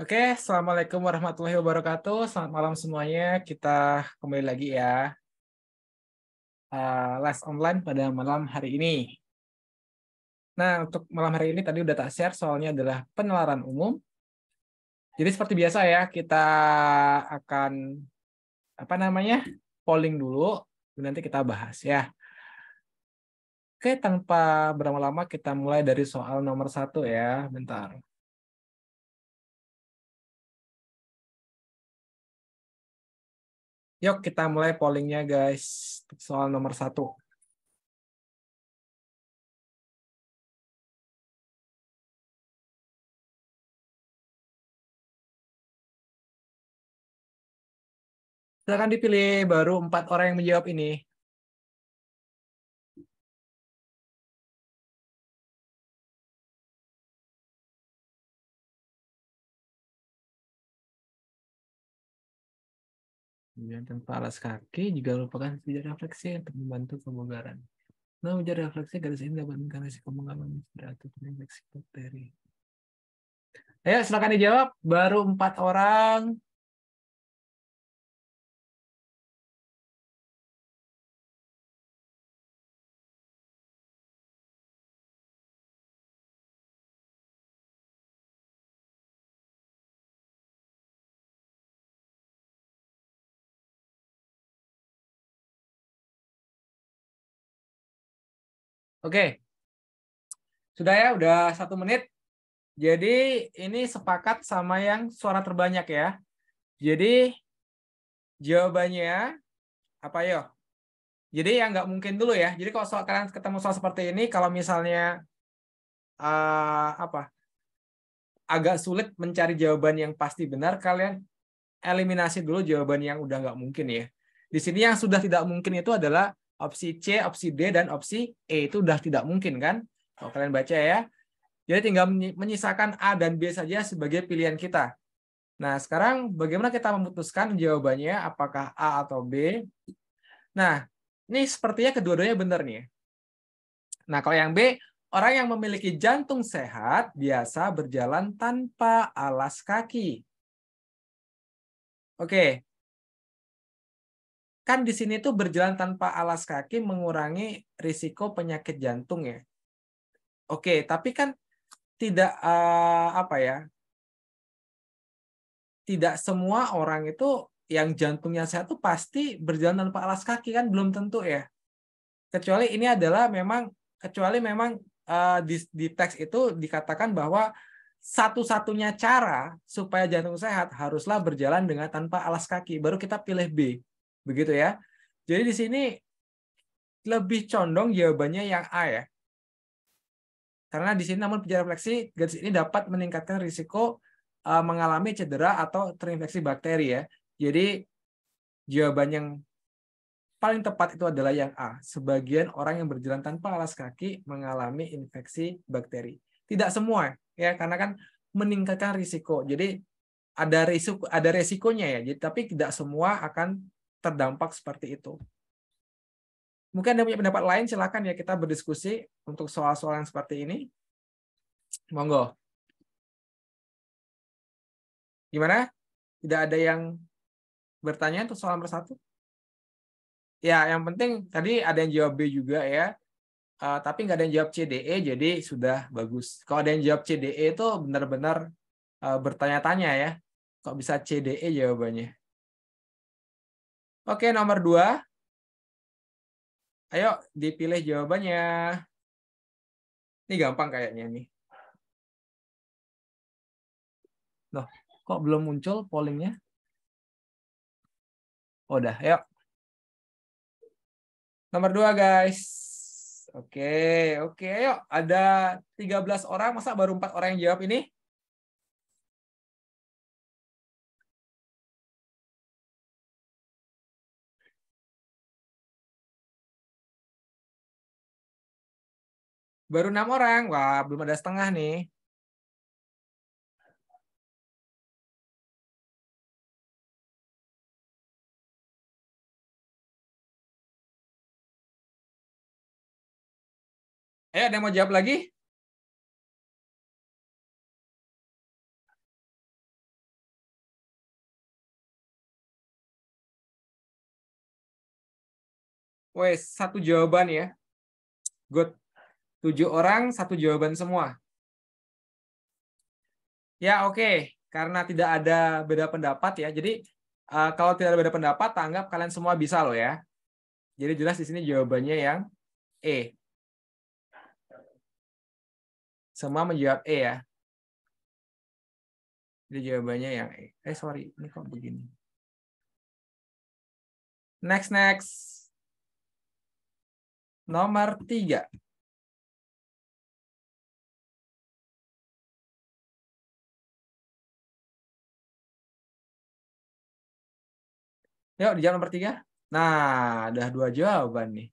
Oke, Assalamualaikum warahmatullahi wabarakatuh. Selamat malam semuanya. Kita kembali lagi ya. Uh, eh, les online pada malam hari ini. Nah, untuk malam hari ini tadi udah tak share soalnya adalah penelaran umum. Jadi seperti biasa ya, kita akan apa namanya? polling dulu, nanti kita bahas ya. Oke, tanpa berlama-lama kita mulai dari soal nomor satu ya, bentar. Yuk kita mulai pollingnya guys, soal nomor satu. Silahkan dipilih baru empat orang yang menjawab ini. Kemudian tanpa alas kaki juga merupakan pijat refleksi untuk membantu kebugaran. Nah, ujar refleksi garis ini dapat meningkatkan risiko mengalami cedera atau infeksi bakteri. Ayo, ya, silakan dijawab. Baru empat orang. Oke. Sudah ya, udah satu menit. Jadi ini sepakat sama yang suara terbanyak ya. Jadi jawabannya apa yo? Jadi yang nggak mungkin dulu ya. Jadi kalau soal kalian ketemu soal seperti ini, kalau misalnya uh, apa agak sulit mencari jawaban yang pasti benar, kalian eliminasi dulu jawaban yang udah nggak mungkin ya. Di sini yang sudah tidak mungkin itu adalah opsi C, opsi D, dan opsi E. Itu sudah tidak mungkin kan? Kalau kalian baca ya. Jadi tinggal menyisakan A dan B saja sebagai pilihan kita. Nah, sekarang bagaimana kita memutuskan jawabannya apakah A atau B? Nah, ini sepertinya kedua-duanya benar nih. Ya. Nah, kalau yang B, orang yang memiliki jantung sehat biasa berjalan tanpa alas kaki. Oke, kan di sini tuh berjalan tanpa alas kaki mengurangi risiko penyakit jantung ya. Oke, tapi kan tidak uh, apa ya? Tidak semua orang itu yang jantungnya sehat tuh pasti berjalan tanpa alas kaki kan belum tentu ya. Kecuali ini adalah memang kecuali memang uh, di, di teks itu dikatakan bahwa satu-satunya cara supaya jantung sehat haruslah berjalan dengan tanpa alas kaki. Baru kita pilih B Begitu ya. Jadi di sini lebih condong jawabannya yang A ya. Karena di sini namun pijar refleksi garis ini dapat meningkatkan risiko e, mengalami cedera atau terinfeksi bakteri ya. Jadi jawaban yang paling tepat itu adalah yang A. Sebagian orang yang berjalan tanpa alas kaki mengalami infeksi bakteri. Tidak semua ya, karena kan meningkatkan risiko. Jadi ada risiko ada resikonya ya. Jadi tapi tidak semua akan terdampak seperti itu. Mungkin ada punya pendapat lain, silakan ya kita berdiskusi untuk soal-soal yang seperti ini. Monggo. Gimana? Tidak ada yang bertanya untuk soal nomor satu? Ya, yang penting tadi ada yang jawab B juga ya. Uh, tapi nggak ada yang jawab CDE, jadi sudah bagus. Kalau ada yang jawab CDE itu benar-benar uh, bertanya-tanya ya. Kok bisa CDE jawabannya? Oke, nomor dua. Ayo dipilih jawabannya. Ini gampang kayaknya nih. Loh, kok belum muncul pollingnya? Oh, udah, ayo. Nomor dua, guys. Oke, oke. Ayo, ada 13 orang. Masa baru empat orang yang jawab ini? Baru enam orang. Wah, belum ada setengah nih. Eh, ada yang mau jawab lagi? Wes, satu jawaban ya. Good. Tujuh orang, satu jawaban semua. Ya, oke. Okay. Karena tidak ada beda pendapat ya. Jadi, uh, kalau tidak ada beda pendapat, tanggap kalian semua bisa loh ya. Jadi jelas di sini jawabannya yang E. Semua menjawab E ya. Jadi jawabannya yang E. Eh, sorry. Ini kok begini. Next, next. Nomor tiga. Yuk, di nomor tiga. Nah, ada dua jawaban nih.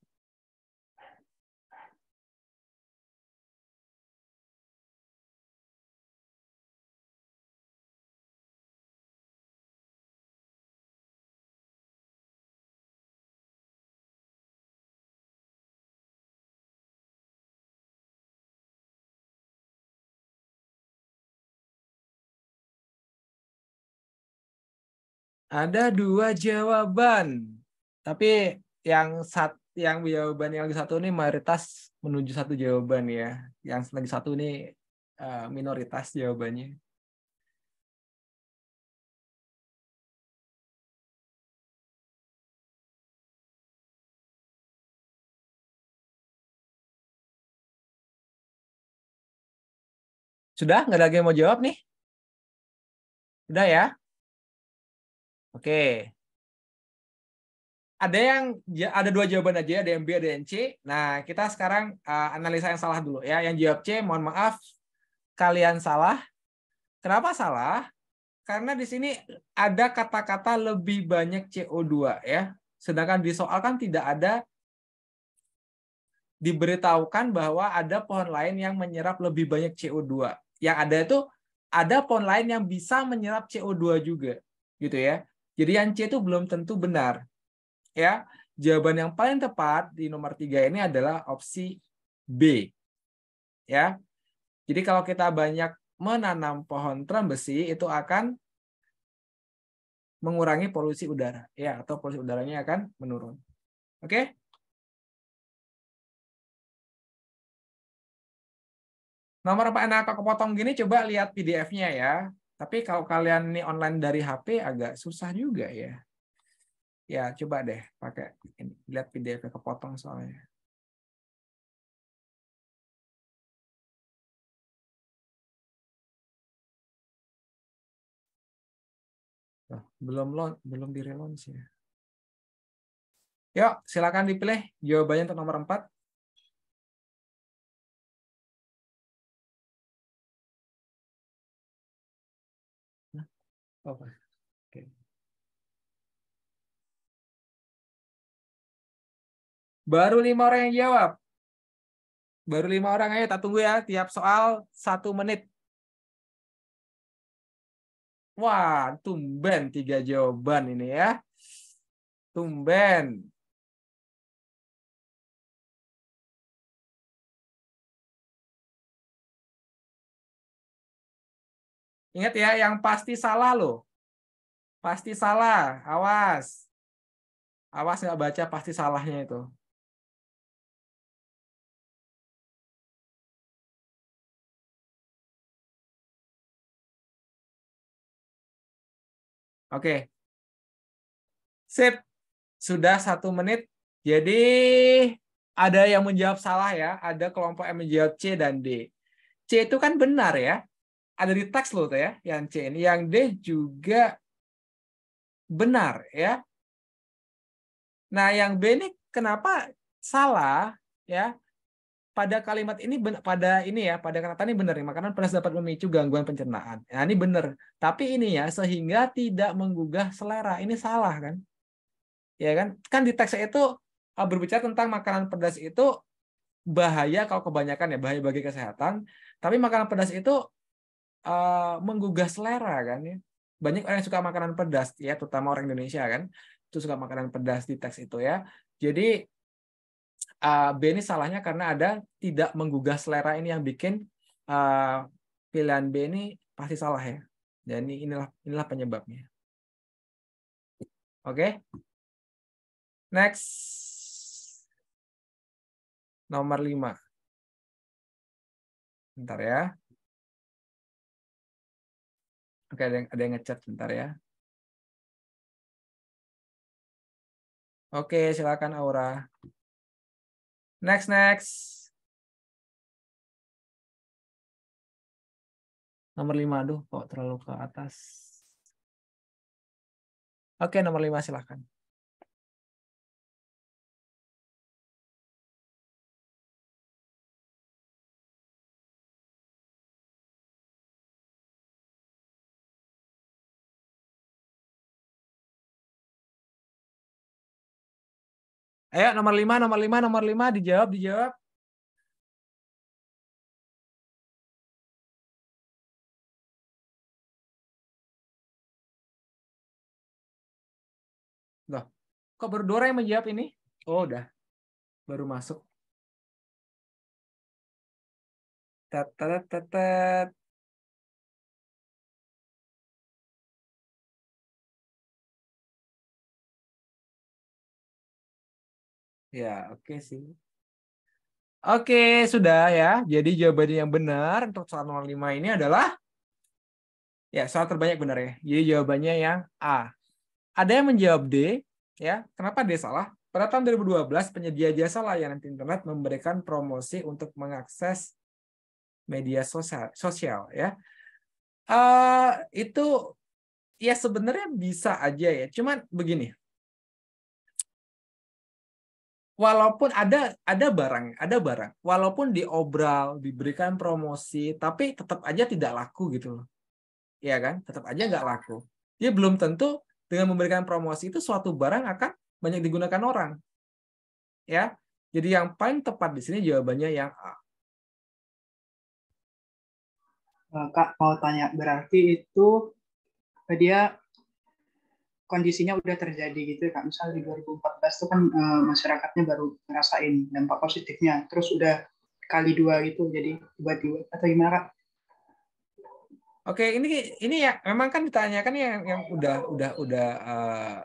Ada dua jawaban. Tapi yang sat yang jawaban yang lagi satu ini mayoritas menuju satu jawaban ya. Yang lagi satu ini eh, minoritas jawabannya. Sudah? Nggak ada lagi yang mau jawab nih? Sudah ya? Oke. Ada yang ada dua jawaban aja, ada yang B, ada yang C. Nah, kita sekarang uh, analisa yang salah dulu ya. Yang jawab C, mohon maaf kalian salah. Kenapa salah? Karena di sini ada kata-kata lebih banyak CO2 ya. Sedangkan di soal kan tidak ada diberitahukan bahwa ada pohon lain yang menyerap lebih banyak CO2. Yang ada itu ada pohon lain yang bisa menyerap CO2 juga gitu ya. Jadi yang C itu belum tentu benar. Ya, jawaban yang paling tepat di nomor tiga ini adalah opsi B. Ya. Jadi kalau kita banyak menanam pohon trembesi itu akan mengurangi polusi udara ya atau polusi udaranya akan menurun. Oke? Okay? Nomor apa enak kepotong gini coba lihat PDF-nya ya. Tapi kalau kalian nih online dari HP agak susah juga ya. Ya, coba deh pakai ini. lihat PDF kepotong soalnya. belum lo, belum di ya. Yuk, silakan dipilih jawabannya untuk nomor 4. Oh, oke. Okay. Baru lima orang yang jawab. Baru lima orang aja. Tak tunggu ya. Tiap soal satu menit. Wah, tumben tiga jawaban ini ya. Tumben. Ingat ya, yang pasti salah loh. Pasti salah, awas. Awas nggak baca pasti salahnya itu. Oke. Sip. Sudah satu menit. Jadi ada yang menjawab salah ya. Ada kelompok yang menjawab C dan D. C itu kan benar ya ada di teks loh ya yang C ini yang D juga benar ya nah yang B ini kenapa salah ya pada kalimat ini pada ini ya pada kata ini benar ya makanan pedas dapat memicu gangguan pencernaan nah ini benar tapi ini ya sehingga tidak menggugah selera ini salah kan ya kan kan di teks itu eh, berbicara tentang makanan pedas itu bahaya kalau kebanyakan ya bahaya bagi kesehatan tapi makanan pedas itu Eh, menggugah selera kan ya. Banyak orang yang suka makanan pedas ya, terutama orang Indonesia kan, itu suka makanan pedas di teks itu ya. Jadi uh, B ini salahnya karena ada tidak menggugah selera ini yang bikin uh, pilihan B ini pasti salah ya. Jadi inilah inilah penyebabnya. Oke. Okay? Next. Nomor 5. Bentar ya. Oke, ada yang, ada yang ngechat bentar ya. Oke, silakan Aura. Next, next. Nomor 5, aduh kok terlalu ke atas. Oke, nomor 5 silakan. Ayo nomor 5, nomor 5, nomor 5 dijawab, dijawab. Loh, kok baru Dora yang menjawab ini? Oh, udah. Baru masuk. Tat, tat, tat, tat. Ya, oke okay sih. Oke, okay, sudah ya. Jadi jawabannya yang benar untuk soal nomor 5 ini adalah ya, soal terbanyak benar ya. Jadi jawabannya yang A. Ada yang menjawab D, ya. Kenapa D salah? Pada tahun 2012, penyedia jasa layanan internet memberikan promosi untuk mengakses media sosial, sosial ya. Uh, itu ya sebenarnya bisa aja ya. Cuman begini, walaupun ada ada barang, ada barang, walaupun diobral, diberikan promosi, tapi tetap aja tidak laku gitu loh. Iya kan? Tetap aja nggak laku. dia belum tentu dengan memberikan promosi itu suatu barang akan banyak digunakan orang. Ya. Jadi yang paling tepat di sini jawabannya yang A. Eh, Kak mau tanya, berarti itu dia kondisinya udah terjadi gitu ya, misal di 2014 itu kan e, masyarakatnya baru ngerasain dampak positifnya, terus udah kali dua gitu, jadi tiba-tiba atau gimana kak? Oke, ini ini ya memang kan ditanyakan ya, yang yang udah udah udah uh...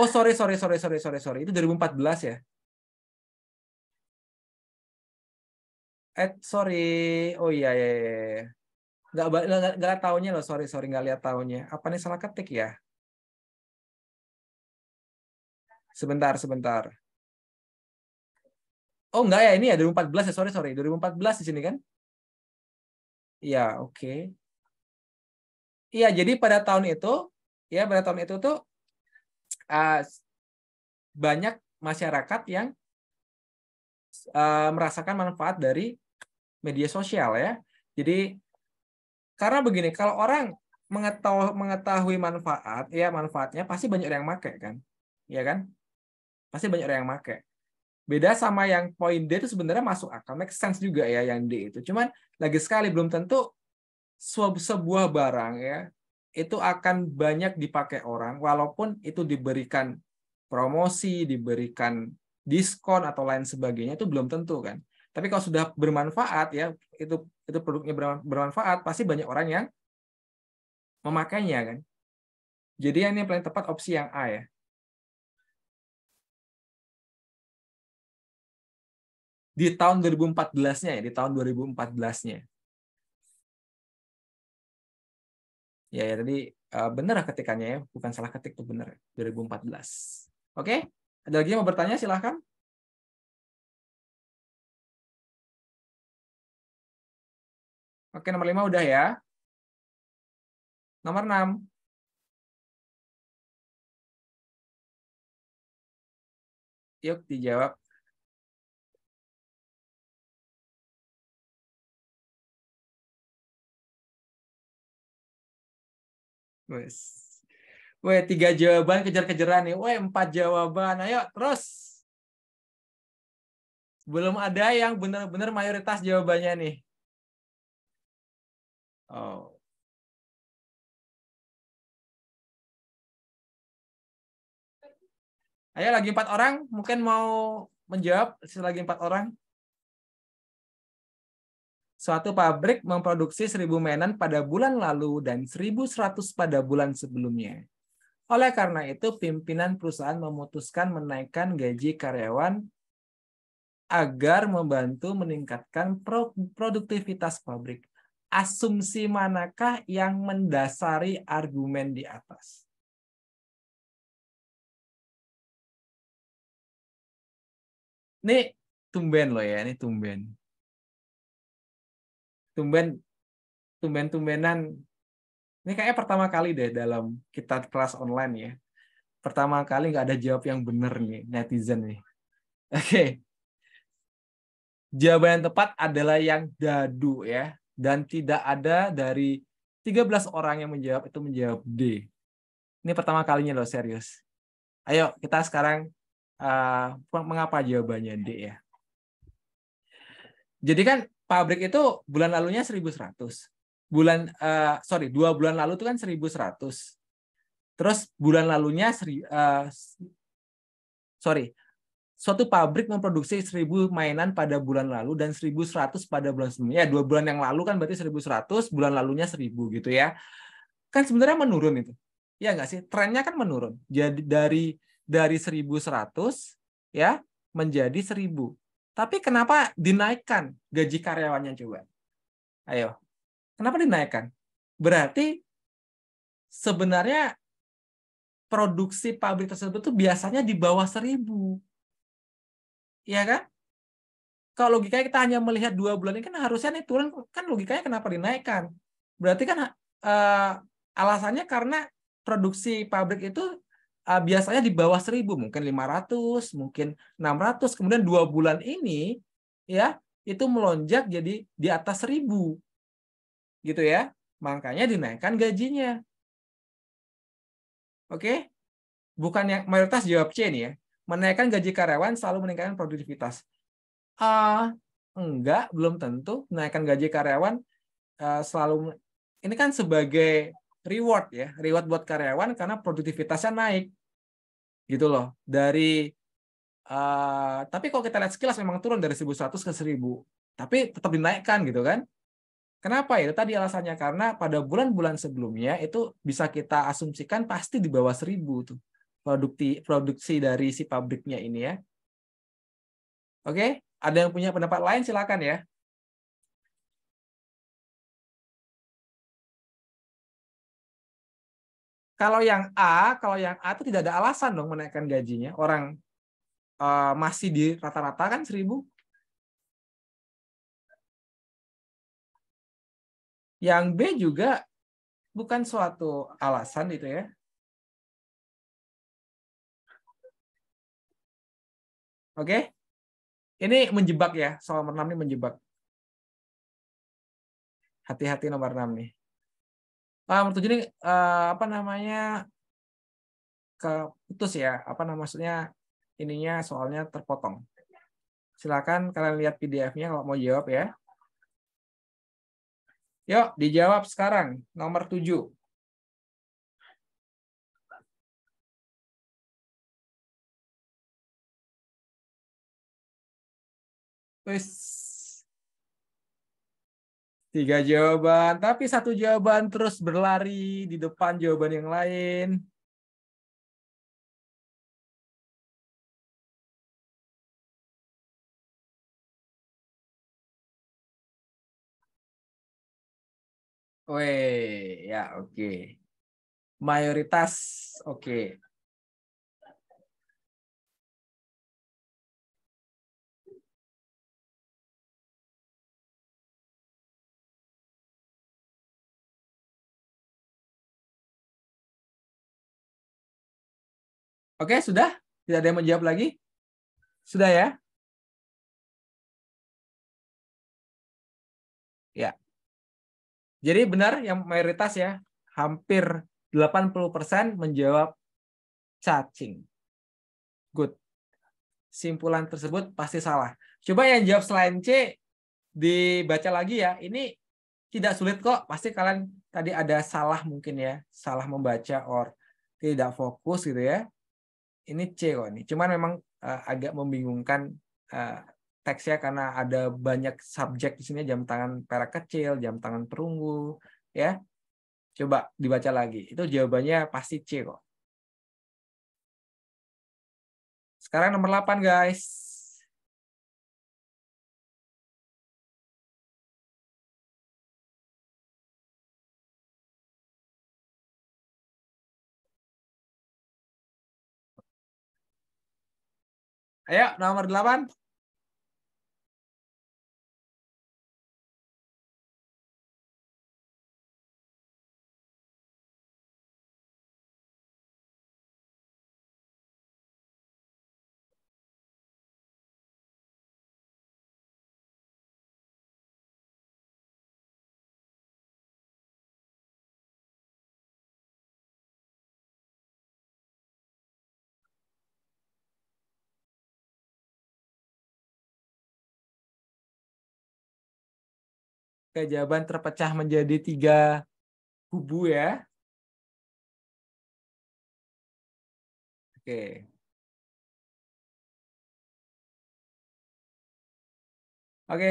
oh sorry sorry sorry sorry sorry sorry itu 2014 ya? Eh sorry, oh iya iya. iya, iya nggak nggak nggak tahunnya loh sorry sorry nggak lihat tahunnya apa nih salah ketik ya sebentar sebentar oh nggak ya ini ya 2014 ya sorry sorry 2014 di sini kan ya oke okay. iya jadi pada tahun itu ya pada tahun itu tuh uh, banyak masyarakat yang uh, merasakan manfaat dari media sosial ya jadi karena begini, kalau orang mengetahui, mengetahui manfaat, ya manfaatnya pasti banyak orang yang make kan, ya kan? Pasti banyak orang yang make. Beda sama yang poin D itu sebenarnya masuk akal, make sense juga ya yang D itu. Cuman lagi sekali belum tentu sebuah barang ya itu akan banyak dipakai orang walaupun itu diberikan promosi, diberikan diskon atau lain sebagainya itu belum tentu kan. Tapi kalau sudah bermanfaat ya, itu itu produknya bermanfaat, pasti banyak orang yang memakainya kan. Jadi ini yang paling tepat opsi yang A ya. Di tahun 2014-nya ya, di tahun 2014-nya. Ya, ya tadi eh, benar ketikannya ya, bukan salah ketik tuh benar 2014. Oke, ada lagi yang mau bertanya silahkan. Oke, nomor 5 udah ya. Nomor 6. Yuk dijawab. Wes. Weh, tiga jawaban kejar-kejaran nih. Weh, empat jawaban. Ayo, terus. Belum ada yang benar-benar mayoritas jawabannya nih. Oh. Ayo lagi empat orang, mungkin mau menjawab lagi empat orang. Suatu pabrik memproduksi seribu menan pada bulan lalu dan seribu seratus pada bulan sebelumnya. Oleh karena itu, pimpinan perusahaan memutuskan menaikkan gaji karyawan agar membantu meningkatkan produktivitas pabrik asumsi manakah yang mendasari argumen di atas? Ini tumben loh ya, ini tumben. Tumben tumben-tumbenan ini kayaknya pertama kali deh dalam kita kelas online ya. Pertama kali nggak ada jawab yang benar nih netizen nih. Oke. Okay. Jawaban yang tepat adalah yang dadu ya dan tidak ada dari 13 orang yang menjawab itu menjawab D. Ini pertama kalinya loh serius. Ayo kita sekarang uh, mengapa jawabannya D ya. Jadi kan pabrik itu bulan lalunya 1100. Bulan uh, sorry, dua bulan lalu itu kan 1100. Terus bulan lalunya seri, uh, sorry, suatu pabrik memproduksi 1000 mainan pada bulan lalu dan 1100 pada bulan sebelumnya. Ya, dua bulan yang lalu kan berarti 1100, bulan lalunya 1000 gitu ya. Kan sebenarnya menurun itu. Ya nggak sih? Trennya kan menurun. Jadi dari dari 1100 ya menjadi 1000. Tapi kenapa dinaikkan gaji karyawannya coba? Ayo. Kenapa dinaikkan? Berarti sebenarnya produksi pabrik tersebut tuh biasanya di bawah 1000 ya kan? Kalau logikanya kita hanya melihat dua bulan ini kan harusnya nih turun kan logikanya kenapa dinaikkan? Berarti kan uh, alasannya karena produksi pabrik itu uh, biasanya di bawah seribu mungkin 500, mungkin 600. Kemudian dua bulan ini ya itu melonjak jadi di atas seribu, Gitu ya. Makanya dinaikkan gajinya. Oke? Bukan yang mayoritas jawab C nih ya. Menaikkan gaji karyawan selalu meningkatkan produktivitas. Ah, enggak, belum tentu. Menaikkan gaji karyawan uh, selalu ini kan sebagai reward ya, reward buat karyawan karena produktivitasnya naik. Gitu loh. Dari uh, tapi kalau kita lihat sekilas memang turun dari 1100 ke 1000, tapi tetap dinaikkan gitu kan. Kenapa ya? Tadi alasannya karena pada bulan-bulan sebelumnya itu bisa kita asumsikan pasti di bawah 1000 tuh produksi produksi dari si pabriknya ini ya. Oke, ada yang punya pendapat lain silakan ya. Kalau yang A, kalau yang A itu tidak ada alasan dong menaikkan gajinya. Orang uh, masih di rata-rata kan seribu. Yang B juga bukan suatu alasan itu ya. Oke? Okay? Ini menjebak ya, soal nomor 6 ini menjebak. Hati-hati nomor 6 nih. Ah, nomor 7 ini uh, apa namanya? keputus ya, apa namanya maksudnya ininya soalnya terpotong. Silakan kalian lihat PDF-nya kalau mau jawab ya. Yuk, dijawab sekarang. Nomor 7. Wes tiga jawaban, tapi satu jawaban terus berlari di depan jawaban yang lain. Weh, ya oke. Okay. Mayoritas oke. Okay. Oke, sudah? Tidak ada yang menjawab lagi? Sudah ya? Ya. Jadi benar yang mayoritas ya, hampir 80% menjawab cacing. Good. Simpulan tersebut pasti salah. Coba yang jawab selain C dibaca lagi ya. Ini tidak sulit kok. Pasti kalian tadi ada salah mungkin ya, salah membaca or tidak fokus gitu ya ini C kok nih. Cuman memang uh, agak membingungkan uh, teksnya karena ada banyak subjek di sini jam tangan perak kecil, jam tangan perunggu, ya. Coba dibaca lagi. Itu jawabannya pasti C kok. Sekarang nomor 8 guys. Ayo nomor 8. keajaiban terpecah menjadi tiga kubu ya. Oke. Oke.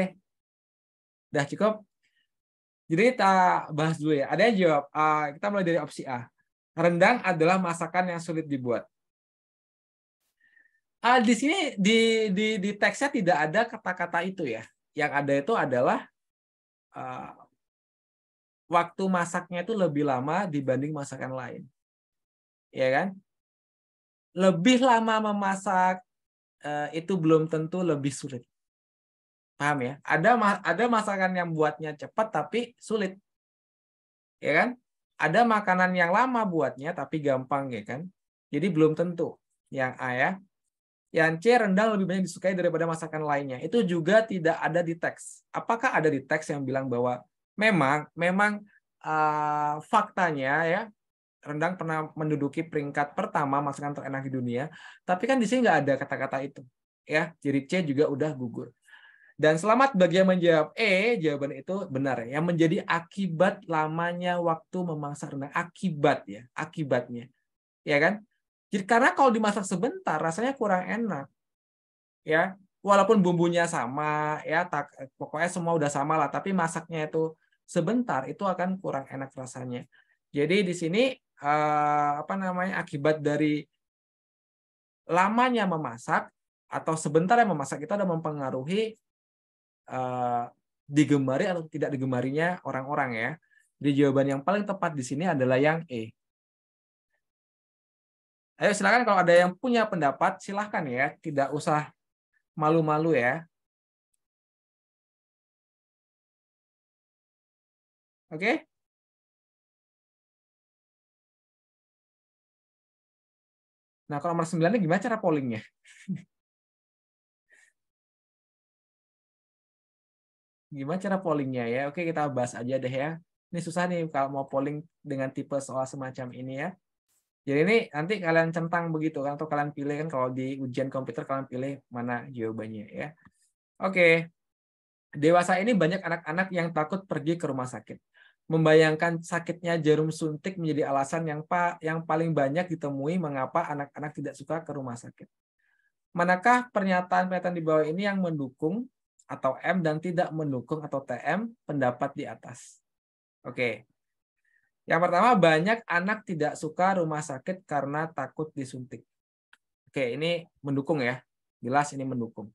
Udah cukup. Jadi kita bahas dulu ya. Ada yang jawab. kita mulai dari opsi A. Rendang adalah masakan yang sulit dibuat. Ah, di sini di di di teksnya tidak ada kata-kata itu ya. Yang ada itu adalah uh, waktu masaknya itu lebih lama dibanding masakan lain. Ya kan? Lebih lama memasak uh, itu belum tentu lebih sulit. Paham ya? Ada ada masakan yang buatnya cepat tapi sulit. Ya kan? Ada makanan yang lama buatnya tapi gampang ya kan? Jadi belum tentu yang A ya, yang C, rendang lebih banyak disukai daripada masakan lainnya. Itu juga tidak ada di teks. Apakah ada di teks yang bilang bahwa memang memang uh, faktanya ya rendang pernah menduduki peringkat pertama masakan terenak di dunia, tapi kan di sini nggak ada kata-kata itu, ya. Jadi C juga udah gugur. Dan selamat bagi yang menjawab E, jawaban itu benar ya. Yang menjadi akibat lamanya waktu memasak rendang, akibat ya, akibatnya, ya kan? Jadi karena kalau dimasak sebentar rasanya kurang enak. Ya, walaupun bumbunya sama ya tak, pokoknya semua udah sama lah, tapi masaknya itu sebentar itu akan kurang enak rasanya. Jadi di sini eh, apa namanya akibat dari lamanya memasak atau sebentar yang memasak itu ada mempengaruhi eh, digemari atau tidak digemarinya orang-orang ya. Jadi jawaban yang paling tepat di sini adalah yang E. Ayo silakan kalau ada yang punya pendapat silahkan ya, tidak usah malu-malu ya. Oke? Nah, kalau nomor 9 ini gimana cara pollingnya? gimana cara pollingnya ya? Oke, kita bahas aja deh ya. Ini susah nih kalau mau polling dengan tipe soal semacam ini ya. Jadi ini nanti kalian centang begitu kan atau kalian pilih kan kalau di ujian komputer kalian pilih mana jawabannya ya. Oke. Dewasa ini banyak anak-anak yang takut pergi ke rumah sakit. Membayangkan sakitnya jarum suntik menjadi alasan yang pa yang paling banyak ditemui mengapa anak-anak tidak suka ke rumah sakit. Manakah pernyataan-pernyataan di bawah ini yang mendukung atau M dan tidak mendukung atau TM pendapat di atas? Oke. Yang pertama, banyak anak tidak suka rumah sakit karena takut disuntik. Oke, ini mendukung ya. Jelas ini mendukung.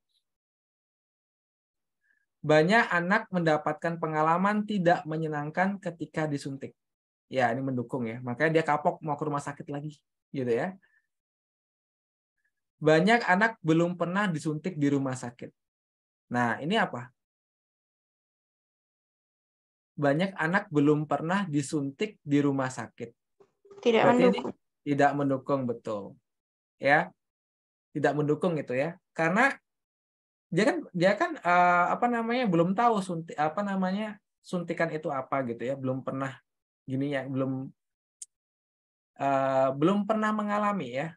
Banyak anak mendapatkan pengalaman tidak menyenangkan ketika disuntik. Ya, ini mendukung ya. Makanya dia kapok mau ke rumah sakit lagi, gitu ya. Banyak anak belum pernah disuntik di rumah sakit. Nah, ini apa? banyak anak belum pernah disuntik di rumah sakit. Tidak Berarti mendukung. tidak mendukung betul. Ya. Tidak mendukung itu ya. Karena dia kan dia kan uh, apa namanya belum tahu suntik apa namanya suntikan itu apa gitu ya, belum pernah gini ya, belum uh, belum pernah mengalami ya.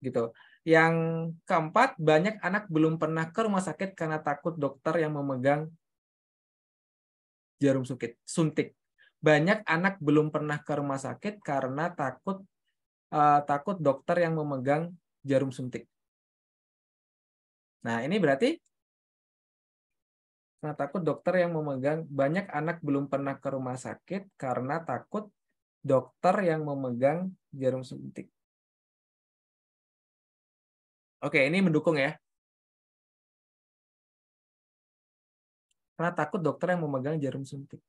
Gitu. Yang keempat, banyak anak belum pernah ke rumah sakit karena takut dokter yang memegang jarum sukit, suntik. Banyak anak belum pernah ke rumah sakit karena takut uh, takut dokter yang memegang jarum suntik. Nah, ini berarti karena takut dokter yang memegang banyak anak belum pernah ke rumah sakit karena takut dokter yang memegang jarum suntik. Oke, ini mendukung ya. Karena takut dokter yang memegang jarum suntik.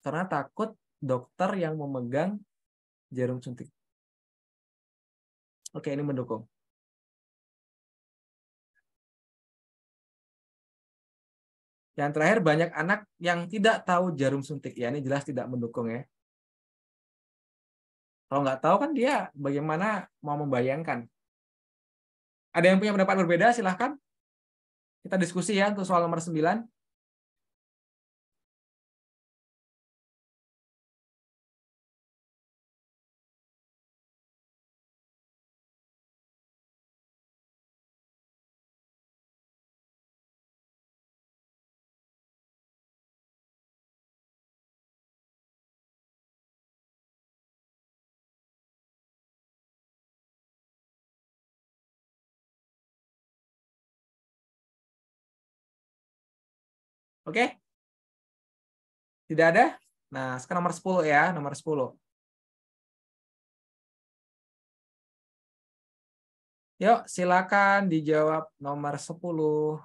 Karena takut dokter yang memegang jarum suntik. Oke, ini mendukung. Yang terakhir banyak anak yang tidak tahu jarum suntik. Ya, ini jelas tidak mendukung ya. Kalau nggak tahu kan dia bagaimana mau membayangkan ada yang punya pendapat berbeda, silahkan. Kita diskusi ya untuk soal nomor 9. Oke? Okay? Tidak ada? Nah, sekarang nomor 10 ya, nomor 10. Yuk, silakan dijawab nomor 10.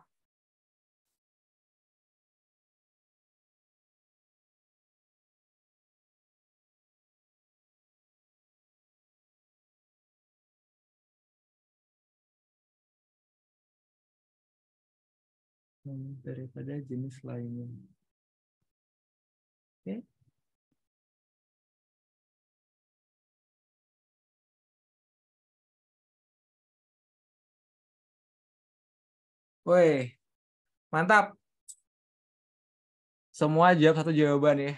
Hmm, daripada jenis lainnya. Oke. Okay. Woi, mantap. Semua jawab satu jawaban ya.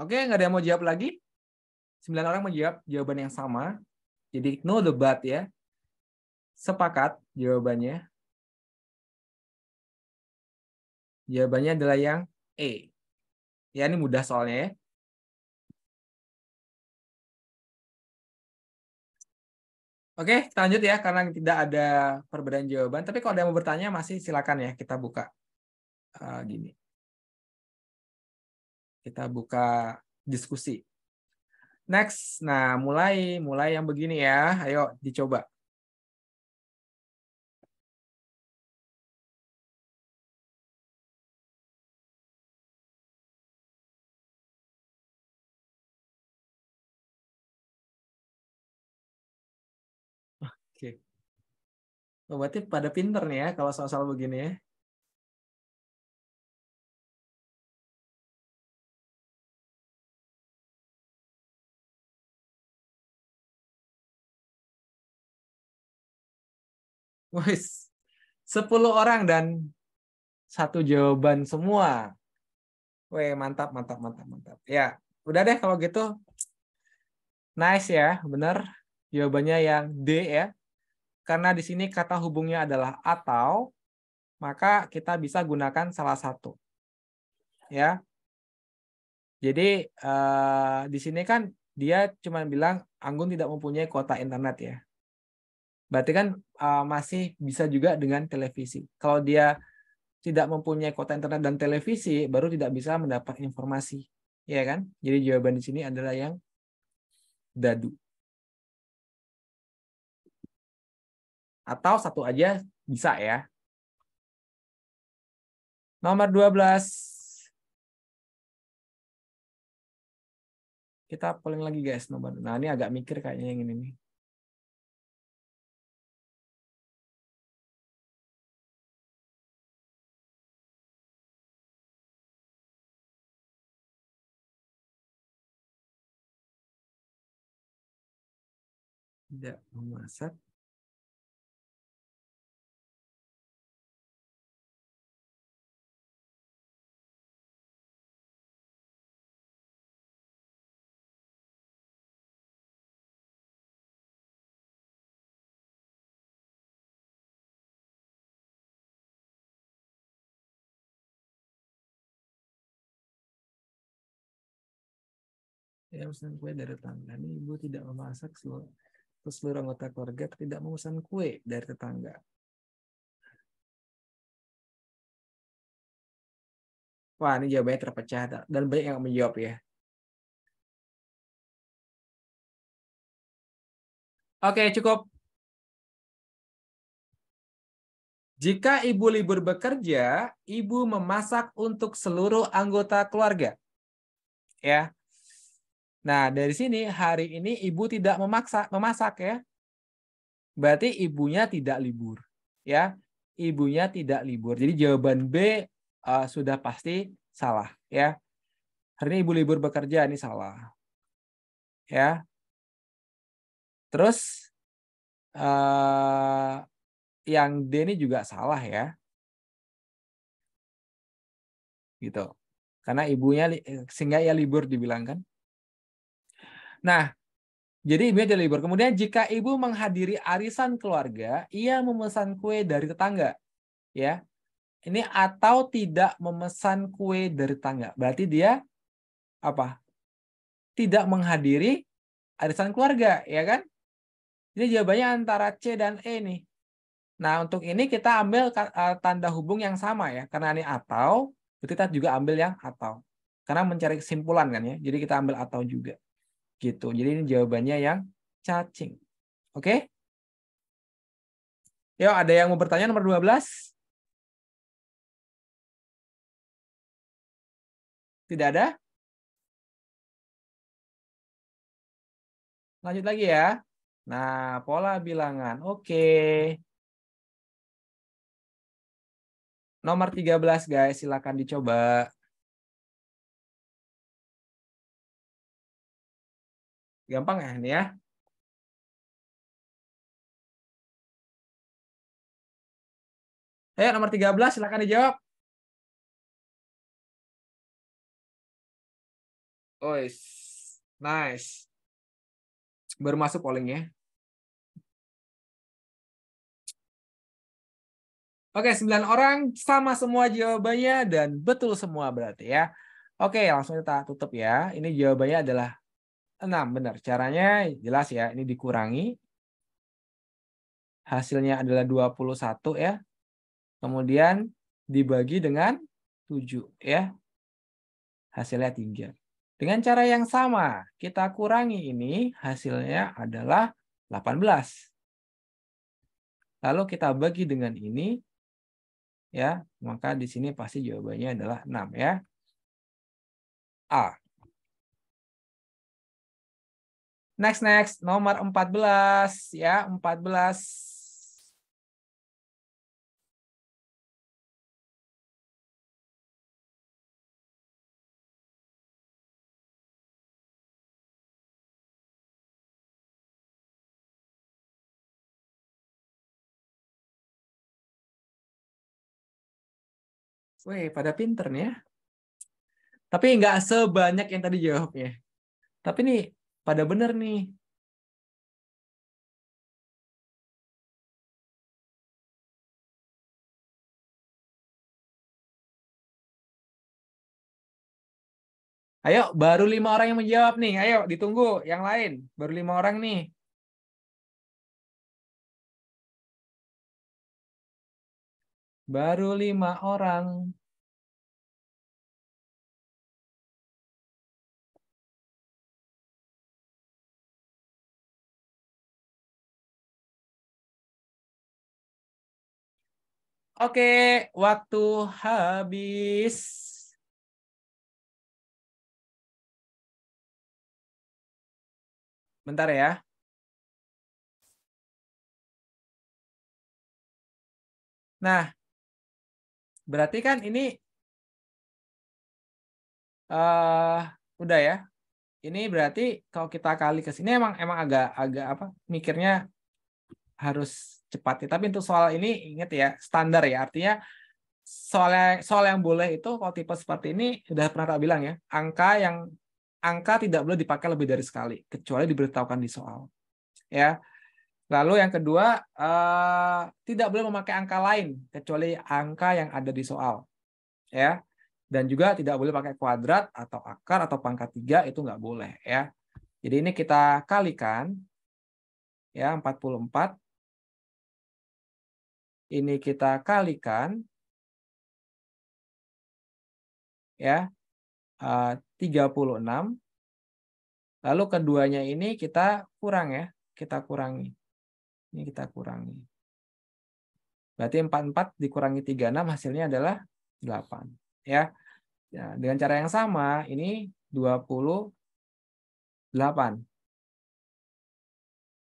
Oke, nggak ada yang mau jawab lagi? Sembilan orang menjawab jawaban yang sama. Jadi no debat ya. Sepakat jawabannya. Jawabannya adalah yang E. Ya, ini mudah soalnya ya. Oke, kita lanjut ya karena tidak ada perbedaan jawaban. Tapi kalau ada yang mau bertanya masih silakan ya kita buka uh, gini kita buka diskusi. Next, nah mulai, mulai yang begini ya. Ayo dicoba. Oke. Okay. Oh, berarti pada pinter nih ya kalau soal-soal begini ya. Wis. 10 orang dan satu jawaban semua. Weh, mantap, mantap, mantap, mantap. Ya, udah deh kalau gitu. Nice ya, bener. Jawabannya yang D ya. Karena di sini kata hubungnya adalah atau, maka kita bisa gunakan salah satu. Ya. Jadi, eh, di sini kan dia cuma bilang Anggun tidak mempunyai kuota internet ya. Berarti kan uh, masih bisa juga dengan televisi. Kalau dia tidak mempunyai kota internet dan televisi, baru tidak bisa mendapat informasi, ya kan? Jadi jawaban di sini adalah yang dadu. Atau satu aja bisa ya. Nomor 12. Kita paling lagi guys nomor. Nah, ini agak mikir kayaknya yang ini nih. tidak memasak Ya, pesan kue dari tangga ini ibu tidak memasak ke seluruh anggota keluarga tidak memesan kue dari tetangga. Wah, ini jawabannya terpecah dan banyak yang menjawab ya. Oke, cukup. Jika ibu libur bekerja, ibu memasak untuk seluruh anggota keluarga. Ya. Nah, dari sini hari ini ibu tidak memaksa memasak ya. Berarti ibunya tidak libur ya. Ibunya tidak libur. Jadi jawaban B uh, sudah pasti salah ya. Hari ini ibu libur bekerja ini salah. Ya. Terus uh, yang D ini juga salah ya. Gitu. Karena ibunya eh, sehingga ya libur dibilang kan. Nah, jadi ibunya tidak libur. Kemudian jika ibu menghadiri arisan keluarga, ia memesan kue dari tetangga. Ya. Ini atau tidak memesan kue dari tetangga. Berarti dia apa? Tidak menghadiri arisan keluarga, ya kan? Jadi jawabannya antara C dan E nih. Nah, untuk ini kita ambil e, tanda hubung yang sama ya. Karena ini atau, berarti kita juga ambil yang atau. Karena mencari kesimpulan kan ya. Jadi kita ambil atau juga gitu. Jadi ini jawabannya yang cacing. Oke? Okay? Yo, ada yang mau bertanya nomor 12? Tidak ada? Lanjut lagi ya. Nah, pola bilangan. Oke. Okay. Nomor 13, guys. Silakan dicoba. Gampang ya kan ini ya. Ayo nomor 13 silakan dijawab. ois oh, nice. Baru masuk pollingnya. Oke, 9 orang sama semua jawabannya dan betul semua berarti ya. Oke, langsung kita tutup ya. Ini jawabannya adalah 6 benar. Caranya jelas ya, ini dikurangi. Hasilnya adalah 21 ya. Kemudian dibagi dengan 7 ya. Hasilnya 3. Dengan cara yang sama, kita kurangi ini hasilnya adalah 18. Lalu kita bagi dengan ini ya, maka di sini pasti jawabannya adalah 6 ya. A. Next next nomor 14 ya, 14 Wih, pada pinter nih ya. Tapi nggak sebanyak yang tadi jawabnya. Tapi nih pada bener nih Ayo, baru lima orang yang menjawab nih. Ayo, ditunggu yang lain. Baru lima orang nih. Baru lima orang. Oke, waktu habis. Bentar ya. Nah, berarti kan ini uh, udah ya. Ini berarti kalau kita kali ke sini emang emang agak agak apa mikirnya harus cepat. Tapi untuk soal ini ingat ya standar ya. Artinya soal yang, soal yang boleh itu kalau tipe seperti ini sudah pernah tak bilang ya. Angka yang angka tidak boleh dipakai lebih dari sekali kecuali diberitahukan di soal. Ya. Lalu yang kedua eh, tidak boleh memakai angka lain kecuali angka yang ada di soal. Ya. Dan juga tidak boleh pakai kuadrat atau akar atau pangkat tiga itu nggak boleh ya. Jadi ini kita kalikan ya 44 ini kita kalikan ya 36. Eh, Lalu keduanya ini kita kurang ya, kita kurangi. Ini kita kurangi. Berarti 44 dikurangi 36 hasilnya adalah 8 ya. ya. dengan cara yang sama ini 28.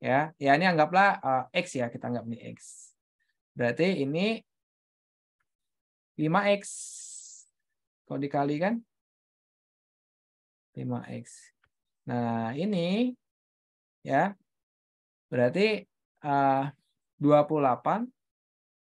Ya, ya ini anggaplah eh, x ya, kita anggap ini x. Berarti ini 5X. Kalau dikali kan? 5X. Nah, ini ya berarti eh, uh, 28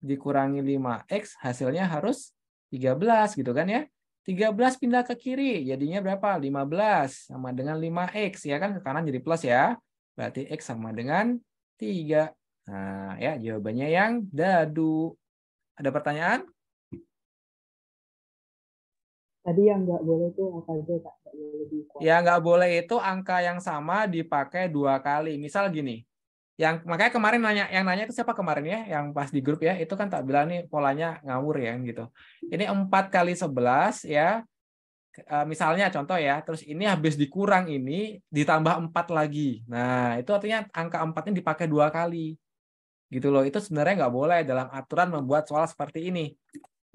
dikurangi 5X hasilnya harus 13 gitu kan ya. 13 pindah ke kiri jadinya berapa? 15 sama dengan 5X ya kan ke kanan jadi plus ya. Berarti X sama dengan 3 Nah, ya jawabannya yang dadu. Ada pertanyaan? Tadi yang nggak boleh itu apa aja kak? Ya nggak boleh itu angka yang sama dipakai dua kali. Misal gini, yang makanya kemarin nanya yang nanya itu siapa kemarin ya yang pas di grup ya itu kan tak bilang nih polanya ngawur ya kan gitu ini empat kali sebelas ya eh, misalnya contoh ya terus ini habis dikurang ini ditambah empat lagi nah itu artinya angka empatnya dipakai dua kali gitu loh itu sebenarnya nggak boleh dalam aturan membuat soal seperti ini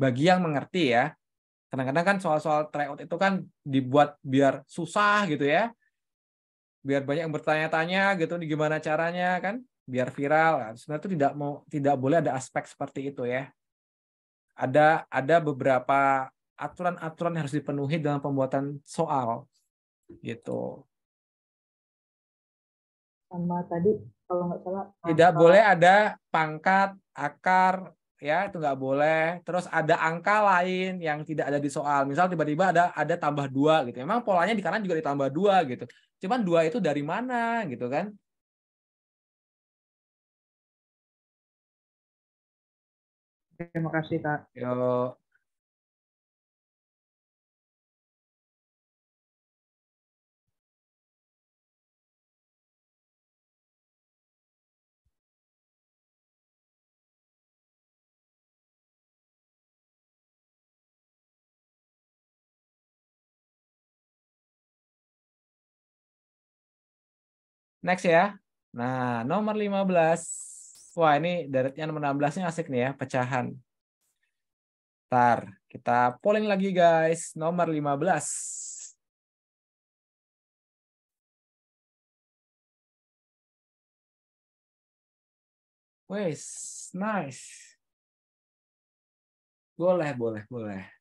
bagi yang mengerti ya kadang-kadang kan soal-soal tryout itu kan dibuat biar susah gitu ya biar banyak yang bertanya-tanya gitu nih gimana caranya kan biar viral kan sebenarnya itu tidak mau tidak boleh ada aspek seperti itu ya ada ada beberapa aturan-aturan harus dipenuhi dalam pembuatan soal gitu sama tadi kalau nggak salah. Tidak boleh ada pangkat, akar, ya itu nggak boleh. Terus ada angka lain yang tidak ada di soal. Misal tiba-tiba ada ada tambah dua gitu. Memang polanya di kanan juga ditambah dua gitu. Cuman dua itu dari mana gitu kan? Terima kasih kak. Yo. Next ya. Nah, nomor 15. Wah, ini deretnya nomor 16 ini asik nih ya, pecahan. Ntar, kita polling lagi guys. Nomor 15. Wes, nice. Boleh, boleh, boleh.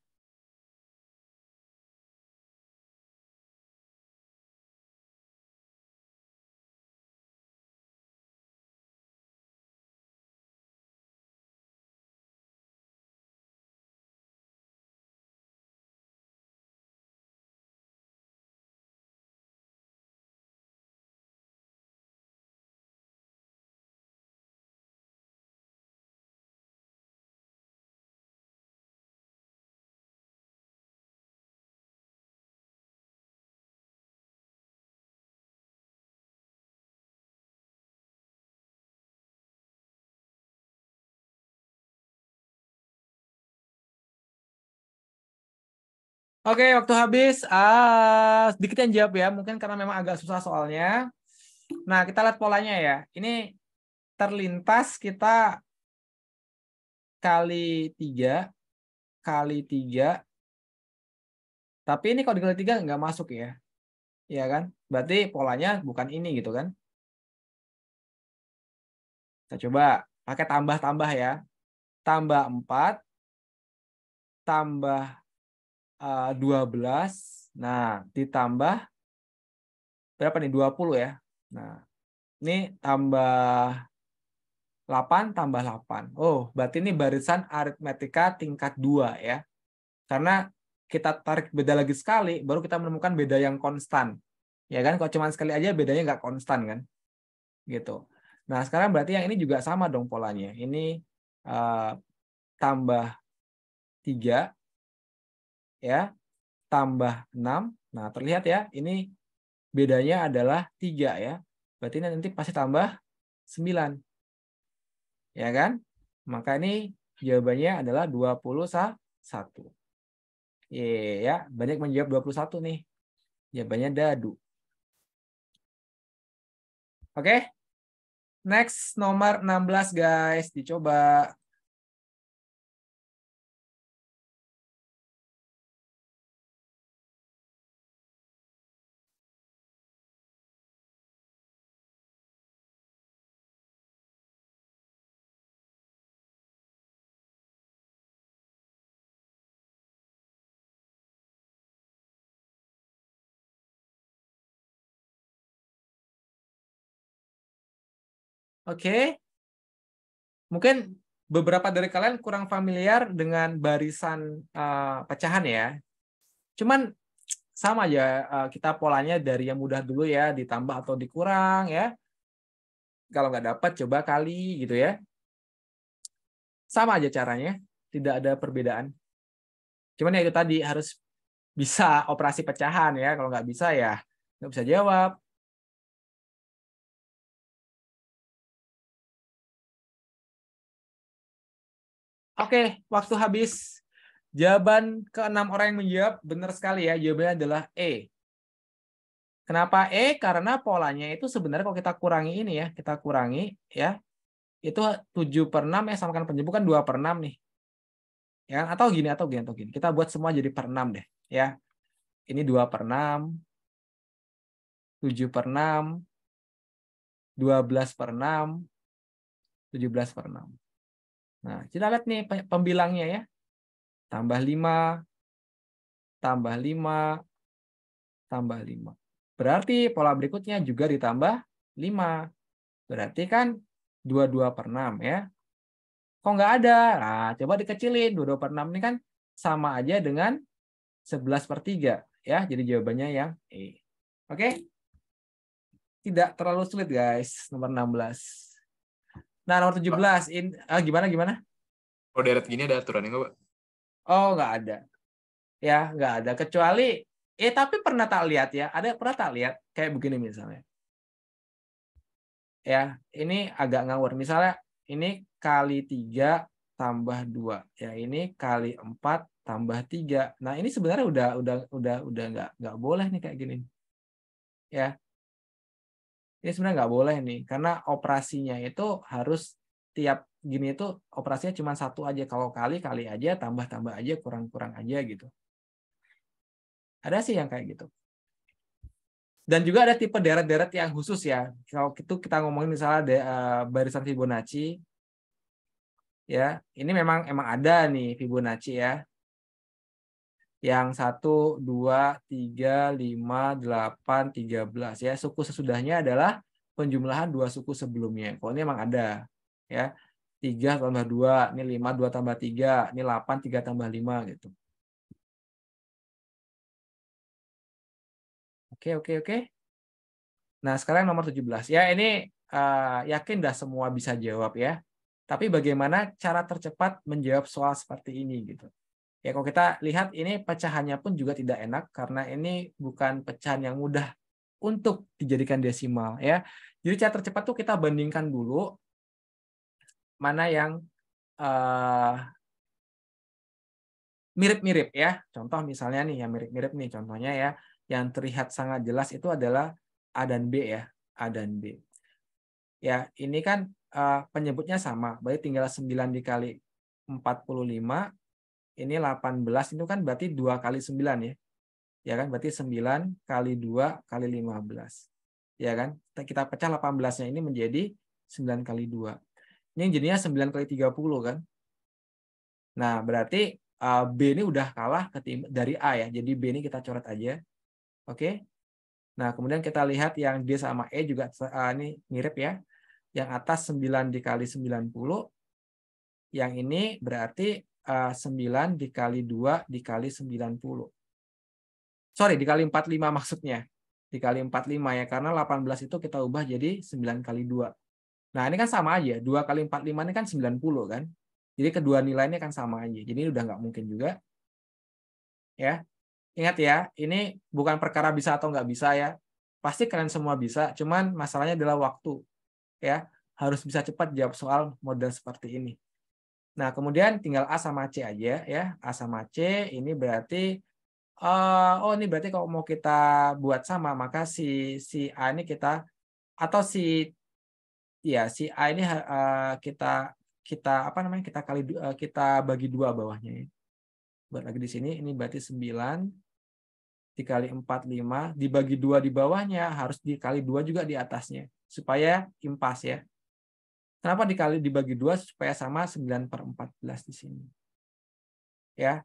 Oke, okay, waktu habis. Uh, sedikit yang jawab ya, mungkin karena memang agak susah soalnya. Nah, kita lihat polanya ya. Ini terlintas kita kali tiga kali tiga. Tapi ini kalau dikali tiga nggak masuk ya. Iya kan? Berarti polanya bukan ini gitu kan? Kita coba pakai tambah-tambah ya. Tambah empat tambah 12. Eh, nah, ditambah berapa nih? 20 ya. Nah, ini tambah 8 tambah 8. Oh, berarti ini barisan aritmetika tingkat 2 ya. Karena kita tarik beda lagi sekali, baru kita menemukan beda yang konstan. Ya kan, kalau cuma sekali aja bedanya nggak konstan kan. Gitu. Nah, sekarang berarti yang ini juga sama dong polanya. Ini uh, tambah 3, ya tambah 6. Nah, terlihat ya, ini bedanya adalah 3 ya. Berarti ini nanti pasti tambah 9. Ya kan? Maka ini jawabannya adalah 21. Ye, ya, banyak menjawab 21 nih. Jawabannya dadu. Oke. Next nomor 16 guys, dicoba. Oke. Oke. Okay. Mungkin beberapa dari kalian kurang familiar dengan barisan uh, pecahan ya. Cuman sama aja uh, kita polanya dari yang mudah dulu ya, ditambah atau dikurang ya. Kalau nggak dapat coba kali gitu ya. Sama aja caranya, tidak ada perbedaan. Cuman ya itu tadi harus bisa operasi pecahan ya. Kalau nggak bisa ya nggak bisa jawab, Oke, okay, waktu habis. Jawaban ke enam orang yang menjawab benar sekali ya. Jawabannya adalah E. Kenapa E? Karena polanya itu sebenarnya kalau kita kurangi ini ya, kita kurangi ya, itu 7 per 6 ya sama kan penyebut kan 2 per 6 nih. Ya, atau gini, atau gini, atau gini. Kita buat semua jadi per 6 deh. ya Ini 2 per 6, 7 per 6, 12 per 6, 17 per 6. Nah, kita lihat nih pembilangnya ya. Tambah 5, tambah 5, tambah 5. Berarti pola berikutnya juga ditambah 5. Berarti kan 22 per 6 ya. Kok nggak ada? Nah, coba dikecilin. 22 per 6 ini kan sama aja dengan 11 per 3. Ya, jadi jawabannya yang E. Oke? Okay? Tidak terlalu sulit, guys. Nomor 16. Nah, nomor 17 belas in ah, gimana gimana? Kalau deret gini ada aturannya nggak, Pak? Oh, nggak ada. Ya, nggak ada kecuali eh tapi pernah tak lihat ya, ada pernah tak lihat kayak begini misalnya. Ya, ini agak ngawur. Misalnya ini kali 3 tambah 2. Ya, ini kali 4 tambah 3. Nah, ini sebenarnya udah udah udah udah nggak nggak boleh nih kayak gini. Ya, ini ya sebenarnya nggak boleh nih karena operasinya itu harus tiap gini itu operasinya cuma satu aja kalau kali kali aja tambah tambah aja kurang kurang aja gitu ada sih yang kayak gitu dan juga ada tipe deret-deret yang khusus ya kalau itu kita ngomongin misalnya de, uh, barisan Fibonacci ya ini memang emang ada nih Fibonacci ya yang 1, 2, 3, 5, 8, 13. Ya, suku sesudahnya adalah penjumlahan dua suku sebelumnya. Kalau ini memang ada. ya 3 tambah 2, ini 5, 2 tambah 3, ini 8, 3 tambah 5. Gitu. Oke, oke, oke. Nah, sekarang nomor 17. Ya, ini uh, yakin dah semua bisa jawab ya. Tapi bagaimana cara tercepat menjawab soal seperti ini gitu. Ya kalau kita lihat ini pecahannya pun juga tidak enak karena ini bukan pecahan yang mudah untuk dijadikan desimal ya. Jadi cara tercepat tuh kita bandingkan dulu mana yang eh, mirip-mirip uh, ya. Contoh misalnya nih yang mirip-mirip nih contohnya ya yang terlihat sangat jelas itu adalah A dan B ya, A dan B. Ya, ini kan uh, penyebutnya sama, berarti tinggal 9 dikali 45 ini 18 itu kan berarti 2 kali 9 ya. Ya kan berarti 9 kali 2 kali 15. Ya kan? Kita pecah 18-nya ini menjadi 9 kali 2. Ini jadinya 9 kali 30 kan. Nah, berarti eh, B ini udah kalah dari A ya. Jadi B ini kita coret aja. Oke. Nah, kemudian kita lihat yang D sama E juga eh, ini mirip ya. Yang atas 9 dikali 90. Yang ini berarti Eh, sembilan 9 dikali 2 dikali 90. Sorry, dikali 45 maksudnya. Dikali 45 ya, karena 18 itu kita ubah jadi 9 kali 2. Nah, ini kan sama aja. 2 kali 45 ini kan 90 kan. Jadi kedua nilainya kan sama aja. Jadi ini udah nggak mungkin juga. Ya, Ingat ya, ini bukan perkara bisa atau nggak bisa ya. Pasti kalian semua bisa, cuman masalahnya adalah waktu. Ya, harus bisa cepat jawab soal model seperti ini. Nah, kemudian tinggal A sama C aja ya. A sama C ini berarti uh, oh ini berarti kalau mau kita buat sama maka si si A ini kita atau si ya si A ini uh, kita kita apa namanya? kita kali uh, kita bagi dua bawahnya ya. Buat lagi di sini ini berarti 9 dikali 4, 5, dibagi dua di bawahnya, harus dikali dua juga di atasnya, supaya impas ya. Kenapa dikali dibagi dua supaya sama 9 per 14 di sini? Ya,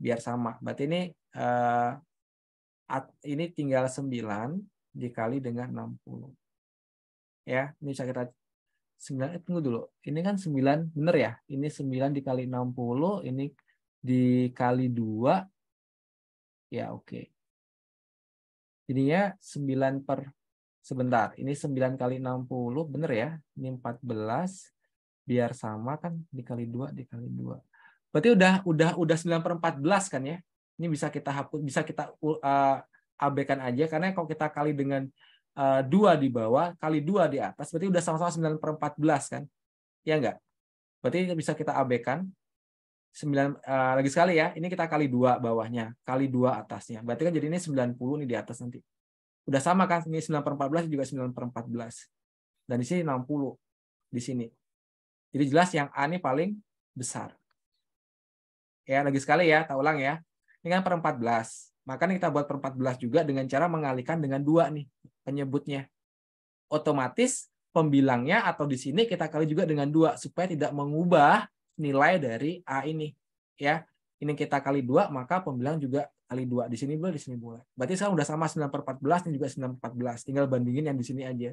biar sama. Berarti ini eh, ini tinggal 9 dikali dengan 60. Ya, ini bisa kita 9, eh, tunggu dulu. Ini kan 9, benar ya? Ini 9 dikali 60, ini dikali 2. Ya, oke. Okay. ya, 9 per Sebentar, ini 9 kali 60, bener ya? Ini 14, biar sama kan dikali 2, dikali 2. Berarti udah udah udah 9 per 14 kan ya? Ini bisa kita hapus, bisa kita uh, abaikan aja, karena kalau kita kali dengan uh, 2 di bawah, kali 2 di atas, berarti udah sama-sama 9 per 14 kan? Ya enggak? Berarti bisa kita abaikan. 9 uh, lagi sekali ya. Ini kita kali dua bawahnya, kali dua atasnya. Berarti kan jadi ini 90 nih di atas nanti udah sama kan ini 9 per 14 juga 9 per 14 dan di sini 60 di sini jadi jelas yang A ini paling besar ya lagi sekali ya tak ulang ya ini kan per 14 maka kita buat per 14 juga dengan cara mengalihkan dengan dua nih penyebutnya otomatis pembilangnya atau di sini kita kali juga dengan dua supaya tidak mengubah nilai dari A ini ya ini kita kali dua maka pembilang juga kali dua Di sini boleh, di sini boleh. Berarti sekarang udah sama 9 per 14, ini juga 9 per 14. Tinggal bandingin yang di sini aja.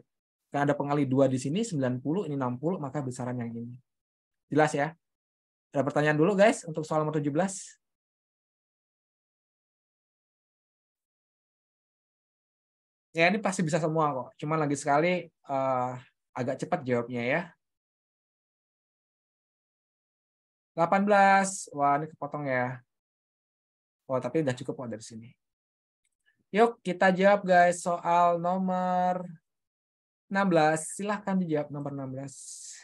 Karena ada pengali dua di sini, 90, ini 60, maka besaran yang ini. Jelas ya? Ada pertanyaan dulu guys untuk soal nomor 17? Ya ini pasti bisa semua kok. cuman lagi sekali uh, agak cepat jawabnya ya. 18. Wah, ini kepotong ya. Oh, tapi udah cukup kok dari sini. Yuk, kita jawab guys soal nomor 16. Silahkan dijawab nomor 16.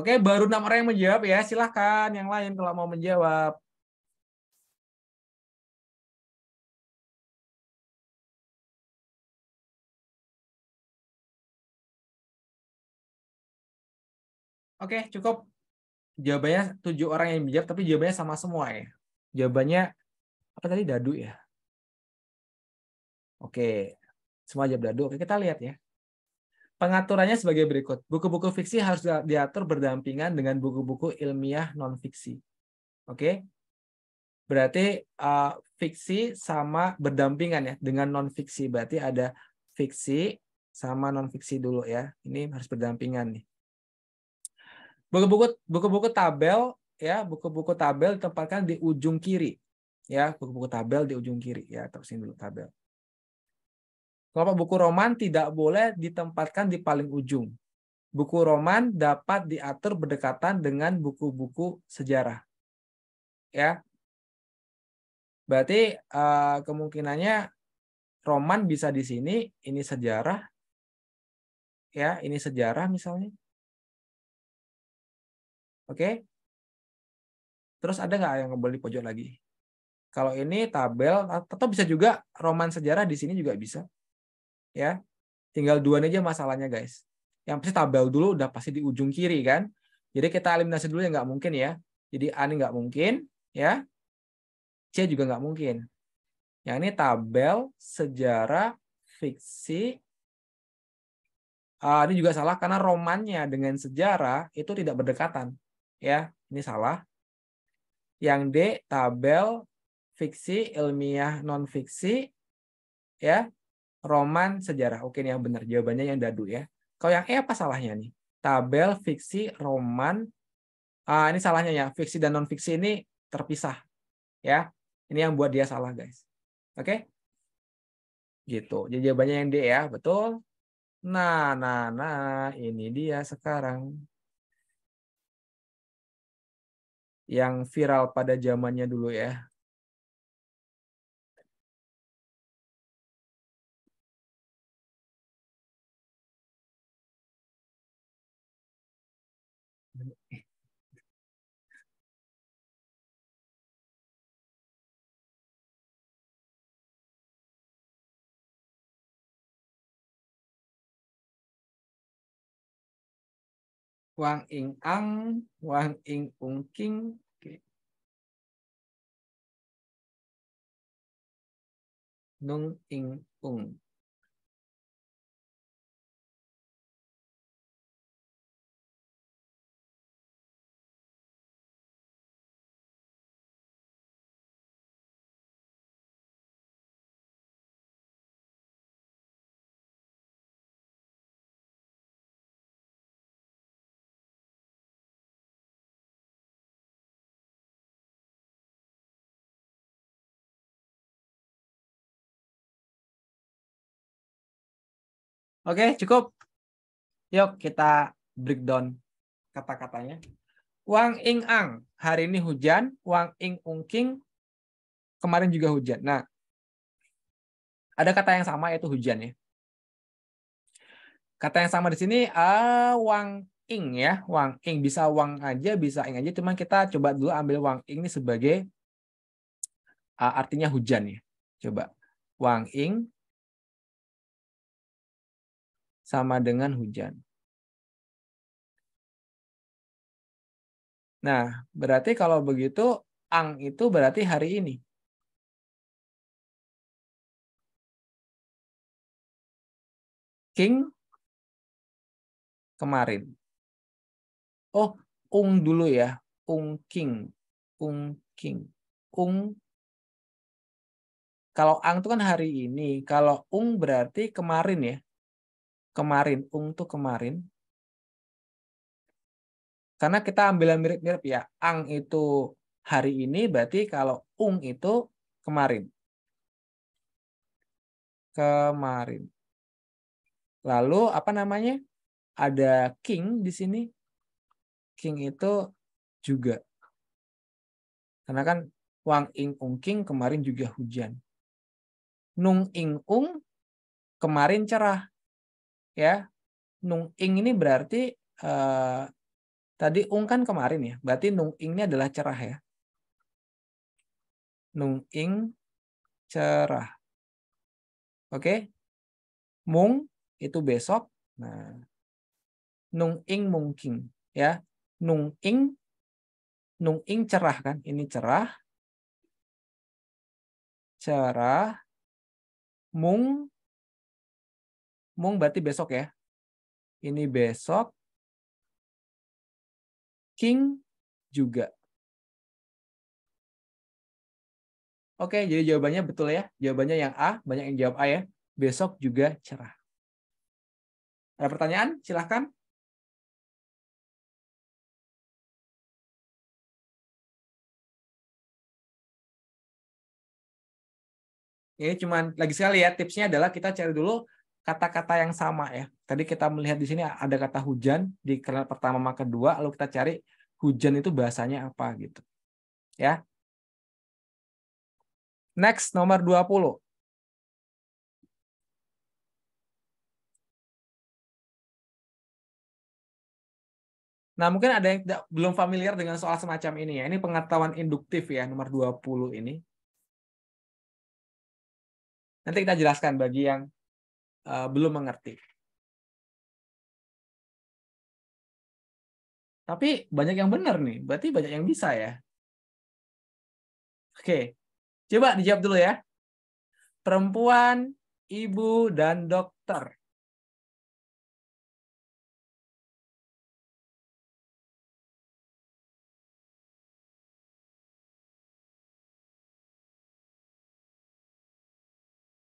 Oke, baru enam orang yang menjawab ya. Silahkan yang lain kalau mau menjawab. Oke, cukup. Jawabannya tujuh orang yang menjawab, tapi jawabannya sama semua ya. Jawabannya apa tadi dadu ya? Oke, semua jawab dadu. Oke, kita lihat ya. Pengaturannya sebagai berikut. Buku-buku fiksi harus diatur berdampingan dengan buku-buku ilmiah non-fiksi. Oke? Okay? Berarti uh, fiksi sama berdampingan ya dengan non-fiksi. Berarti ada fiksi sama non-fiksi dulu ya. Ini harus berdampingan nih. Buku-buku buku-buku tabel ya, buku-buku tabel ditempatkan di ujung kiri. Ya, buku-buku tabel di ujung kiri ya, terusin dulu tabel. Kelompok buku roman tidak boleh ditempatkan di paling ujung. Buku roman dapat diatur berdekatan dengan buku-buku sejarah. Ya. Berarti uh, kemungkinannya roman bisa di sini, ini sejarah. Ya, ini sejarah misalnya. Oke. Terus ada nggak yang kembali pojok lagi? Kalau ini tabel atau bisa juga roman sejarah di sini juga bisa ya tinggal dua aja masalahnya guys yang pasti tabel dulu udah pasti di ujung kiri kan jadi kita eliminasi dulu yang nggak mungkin ya jadi A ini nggak mungkin ya C juga nggak mungkin yang ini tabel sejarah fiksi uh, ini juga salah karena romannya dengan sejarah itu tidak berdekatan ya ini salah yang D tabel fiksi ilmiah non fiksi ya roman, sejarah. Oke nih yang benar jawabannya yang dadu ya. Kalau yang E apa salahnya nih? Tabel, fiksi, roman. Ah, ini salahnya ya. Fiksi dan non fiksi ini terpisah. Ya. Ini yang buat dia salah, guys. Oke? Gitu. Jadi jawabannya yang D ya, betul? Nah, nah, nah, ini dia sekarang. Yang viral pada zamannya dulu ya. Wang Ing Ang, Wang Ing Ung King. Okay. Nung Ing Ung. Oke, cukup. Yuk kita breakdown kata-katanya. Wang ing ang, hari ini hujan. Wang ing ungking, kemarin juga hujan. Nah, ada kata yang sama yaitu hujan ya. Kata yang sama di sini uh, wang ing ya, wang ing bisa wang aja, bisa ing aja. Cuman kita coba dulu ambil wang ing ini sebagai uh, artinya hujan ya. Coba wang ing sama dengan hujan. Nah, berarti kalau begitu ang itu berarti hari ini. King kemarin. Oh, ung dulu ya. Ung king. Ung king. Ung kalau ang itu kan hari ini, kalau ung berarti kemarin ya kemarin, ung tuh kemarin. Karena kita ambil yang mirip-mirip ya. Ang itu hari ini, berarti kalau ung itu kemarin. Kemarin. Lalu apa namanya? Ada king di sini. King itu juga. Karena kan Wang Ing Ung King kemarin juga hujan. Nung Ing Ung kemarin cerah ya nung ing ini berarti eh, tadi ung kan kemarin ya berarti nung ing ini adalah cerah ya nung ing cerah oke okay? mung itu besok nah nung ing mungkin ya nung ing nung ing cerah kan ini cerah cerah mung Mung berarti besok ya. Ini besok. King juga. Oke, jadi jawabannya betul ya. Jawabannya yang A, banyak yang jawab A ya. Besok juga cerah. Ada pertanyaan? Silahkan. Ini cuman lagi sekali ya tipsnya adalah kita cari dulu kata-kata yang sama ya. Tadi kita melihat di sini ada kata hujan di kelas pertama maka kedua, lalu kita cari hujan itu bahasanya apa gitu. Ya. Next nomor 20. Nah, mungkin ada yang tidak, belum familiar dengan soal semacam ini ya. Ini pengetahuan induktif ya, nomor 20 ini. Nanti kita jelaskan bagi yang Eh, belum mengerti. Tapi banyak yang benar nih, berarti banyak yang bisa ya. Oke, coba dijawab dulu ya. Perempuan, ibu, dan dokter.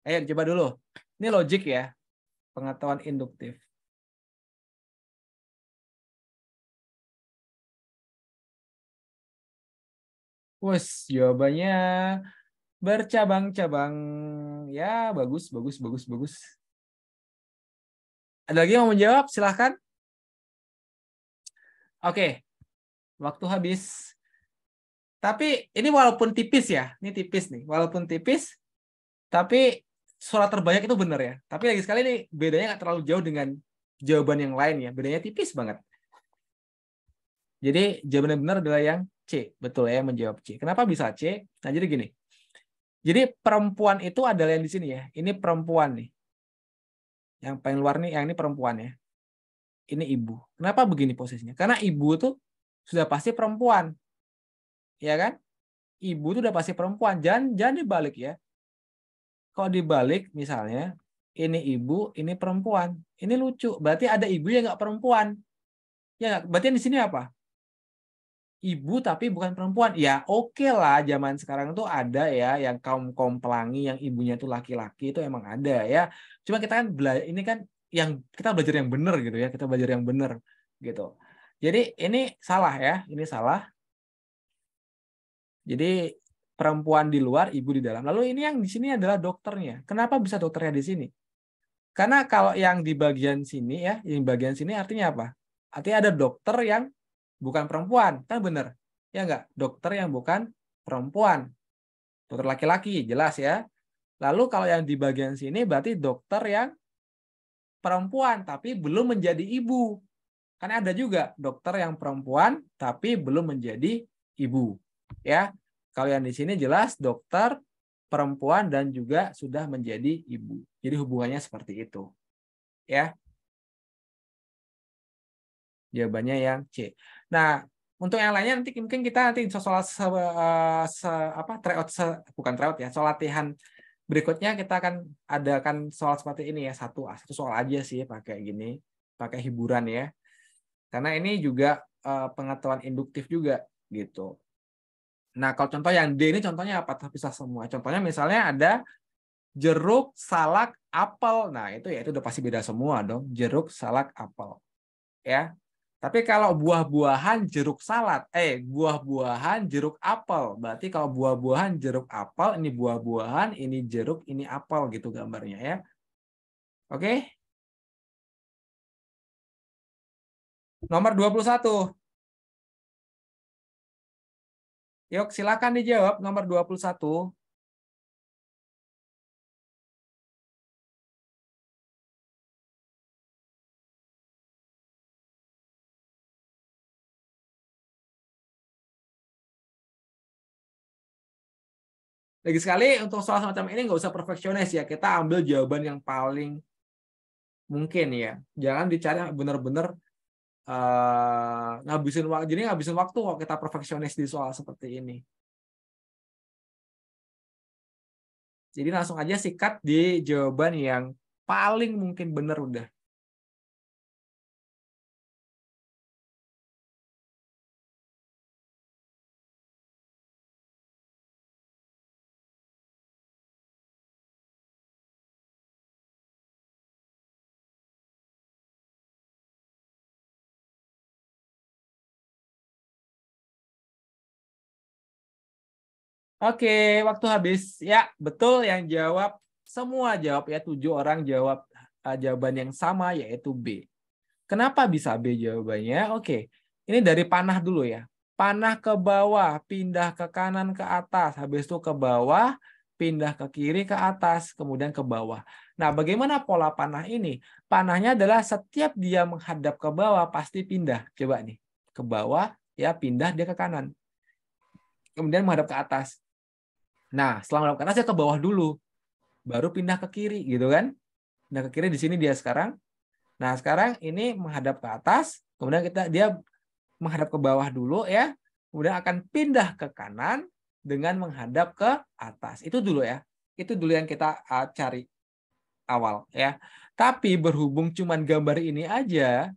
Ayo coba dulu. Ini logik ya, pengetahuan induktif. Wes, jawabannya bercabang-cabang. Ya, bagus, bagus, bagus, bagus. Ada lagi yang mau menjawab? Silahkan. Oke, waktu habis. Tapi ini walaupun tipis ya, ini tipis nih. Walaupun tipis, tapi surat terbanyak itu benar ya. Tapi lagi sekali nih bedanya nggak terlalu jauh dengan jawaban yang lain ya. Bedanya tipis banget. Jadi jawaban yang benar adalah yang C. Betul ya menjawab C. Kenapa bisa C? Nah jadi gini. Jadi perempuan itu adalah yang di sini ya. Ini perempuan nih. Yang paling luar nih, yang ini perempuan ya. Ini ibu. Kenapa begini posisinya? Karena ibu tuh sudah pasti perempuan. Ya kan? Ibu tuh sudah pasti perempuan. Jangan, jangan dibalik ya kalau dibalik misalnya, ini ibu, ini perempuan. Ini lucu. Berarti ada ibu yang nggak perempuan. Ya, berarti di sini apa? Ibu tapi bukan perempuan. Ya oke okay lah, zaman sekarang tuh ada ya yang kaum kaum pelangi yang ibunya tuh laki-laki itu emang ada ya. Cuma kita kan belajar ini kan yang kita belajar yang benar gitu ya. Kita belajar yang benar gitu. Jadi ini salah ya, ini salah. Jadi perempuan di luar, ibu di dalam. Lalu ini yang di sini adalah dokternya. Kenapa bisa dokternya di sini? Karena kalau yang di bagian sini ya, yang di bagian sini artinya apa? Artinya ada dokter yang bukan perempuan, kan bener Ya enggak? Dokter yang bukan perempuan. Dokter laki-laki, jelas ya. Lalu kalau yang di bagian sini berarti dokter yang perempuan tapi belum menjadi ibu. Kan ada juga dokter yang perempuan tapi belum menjadi ibu. Ya kalian di sini jelas dokter, perempuan dan juga sudah menjadi ibu. Jadi hubungannya seperti itu. Ya. Jawabannya yang C. Nah, untuk yang lainnya nanti mungkin kita nanti soal se, eh, se, apa tryout se, bukan tryout ya, soal latihan berikutnya kita akan adakan soal seperti ini ya, satu ah, satu soal aja sih pakai gini, pakai hiburan ya. Karena ini juga eh, pengetahuan induktif juga gitu. Nah, kalau contoh yang D ini contohnya apa? Terpisah semua. Contohnya misalnya ada jeruk, salak, apel. Nah, itu ya itu udah pasti beda semua dong. Jeruk, salak, apel. Ya. Tapi kalau buah-buahan, jeruk salad, eh buah-buahan, jeruk apel. Berarti kalau buah-buahan, jeruk apel, ini buah-buahan, ini jeruk, ini apel gitu gambarnya ya. Oke. Nomor 21. Yuk, silakan dijawab nomor 21. Lagi sekali untuk soal semacam ini nggak usah perfeksionis ya. Kita ambil jawaban yang paling mungkin ya. Jangan dicari benar-benar uh, ngabisin waktu jadi ngabisin waktu kalau kita perfeksionis di soal seperti ini jadi langsung aja sikat di jawaban yang paling mungkin benar udah Oke, waktu habis. Ya, betul yang jawab semua jawab ya tujuh orang jawab uh, jawaban yang sama yaitu B. Kenapa bisa B jawabannya? Oke, ini dari panah dulu ya. Panah ke bawah, pindah ke kanan ke atas, habis itu ke bawah, pindah ke kiri ke atas, kemudian ke bawah. Nah, bagaimana pola panah ini? Panahnya adalah setiap dia menghadap ke bawah pasti pindah. Coba nih, ke bawah ya pindah dia ke kanan. Kemudian menghadap ke atas Nah, setelah melakukan aja ke bawah dulu, baru pindah ke kiri gitu kan. nah ke kiri di sini dia sekarang. Nah, sekarang ini menghadap ke atas, kemudian kita dia menghadap ke bawah dulu ya, kemudian akan pindah ke kanan dengan menghadap ke atas. Itu dulu ya. Itu dulu yang kita cari awal ya. Tapi berhubung cuman gambar ini aja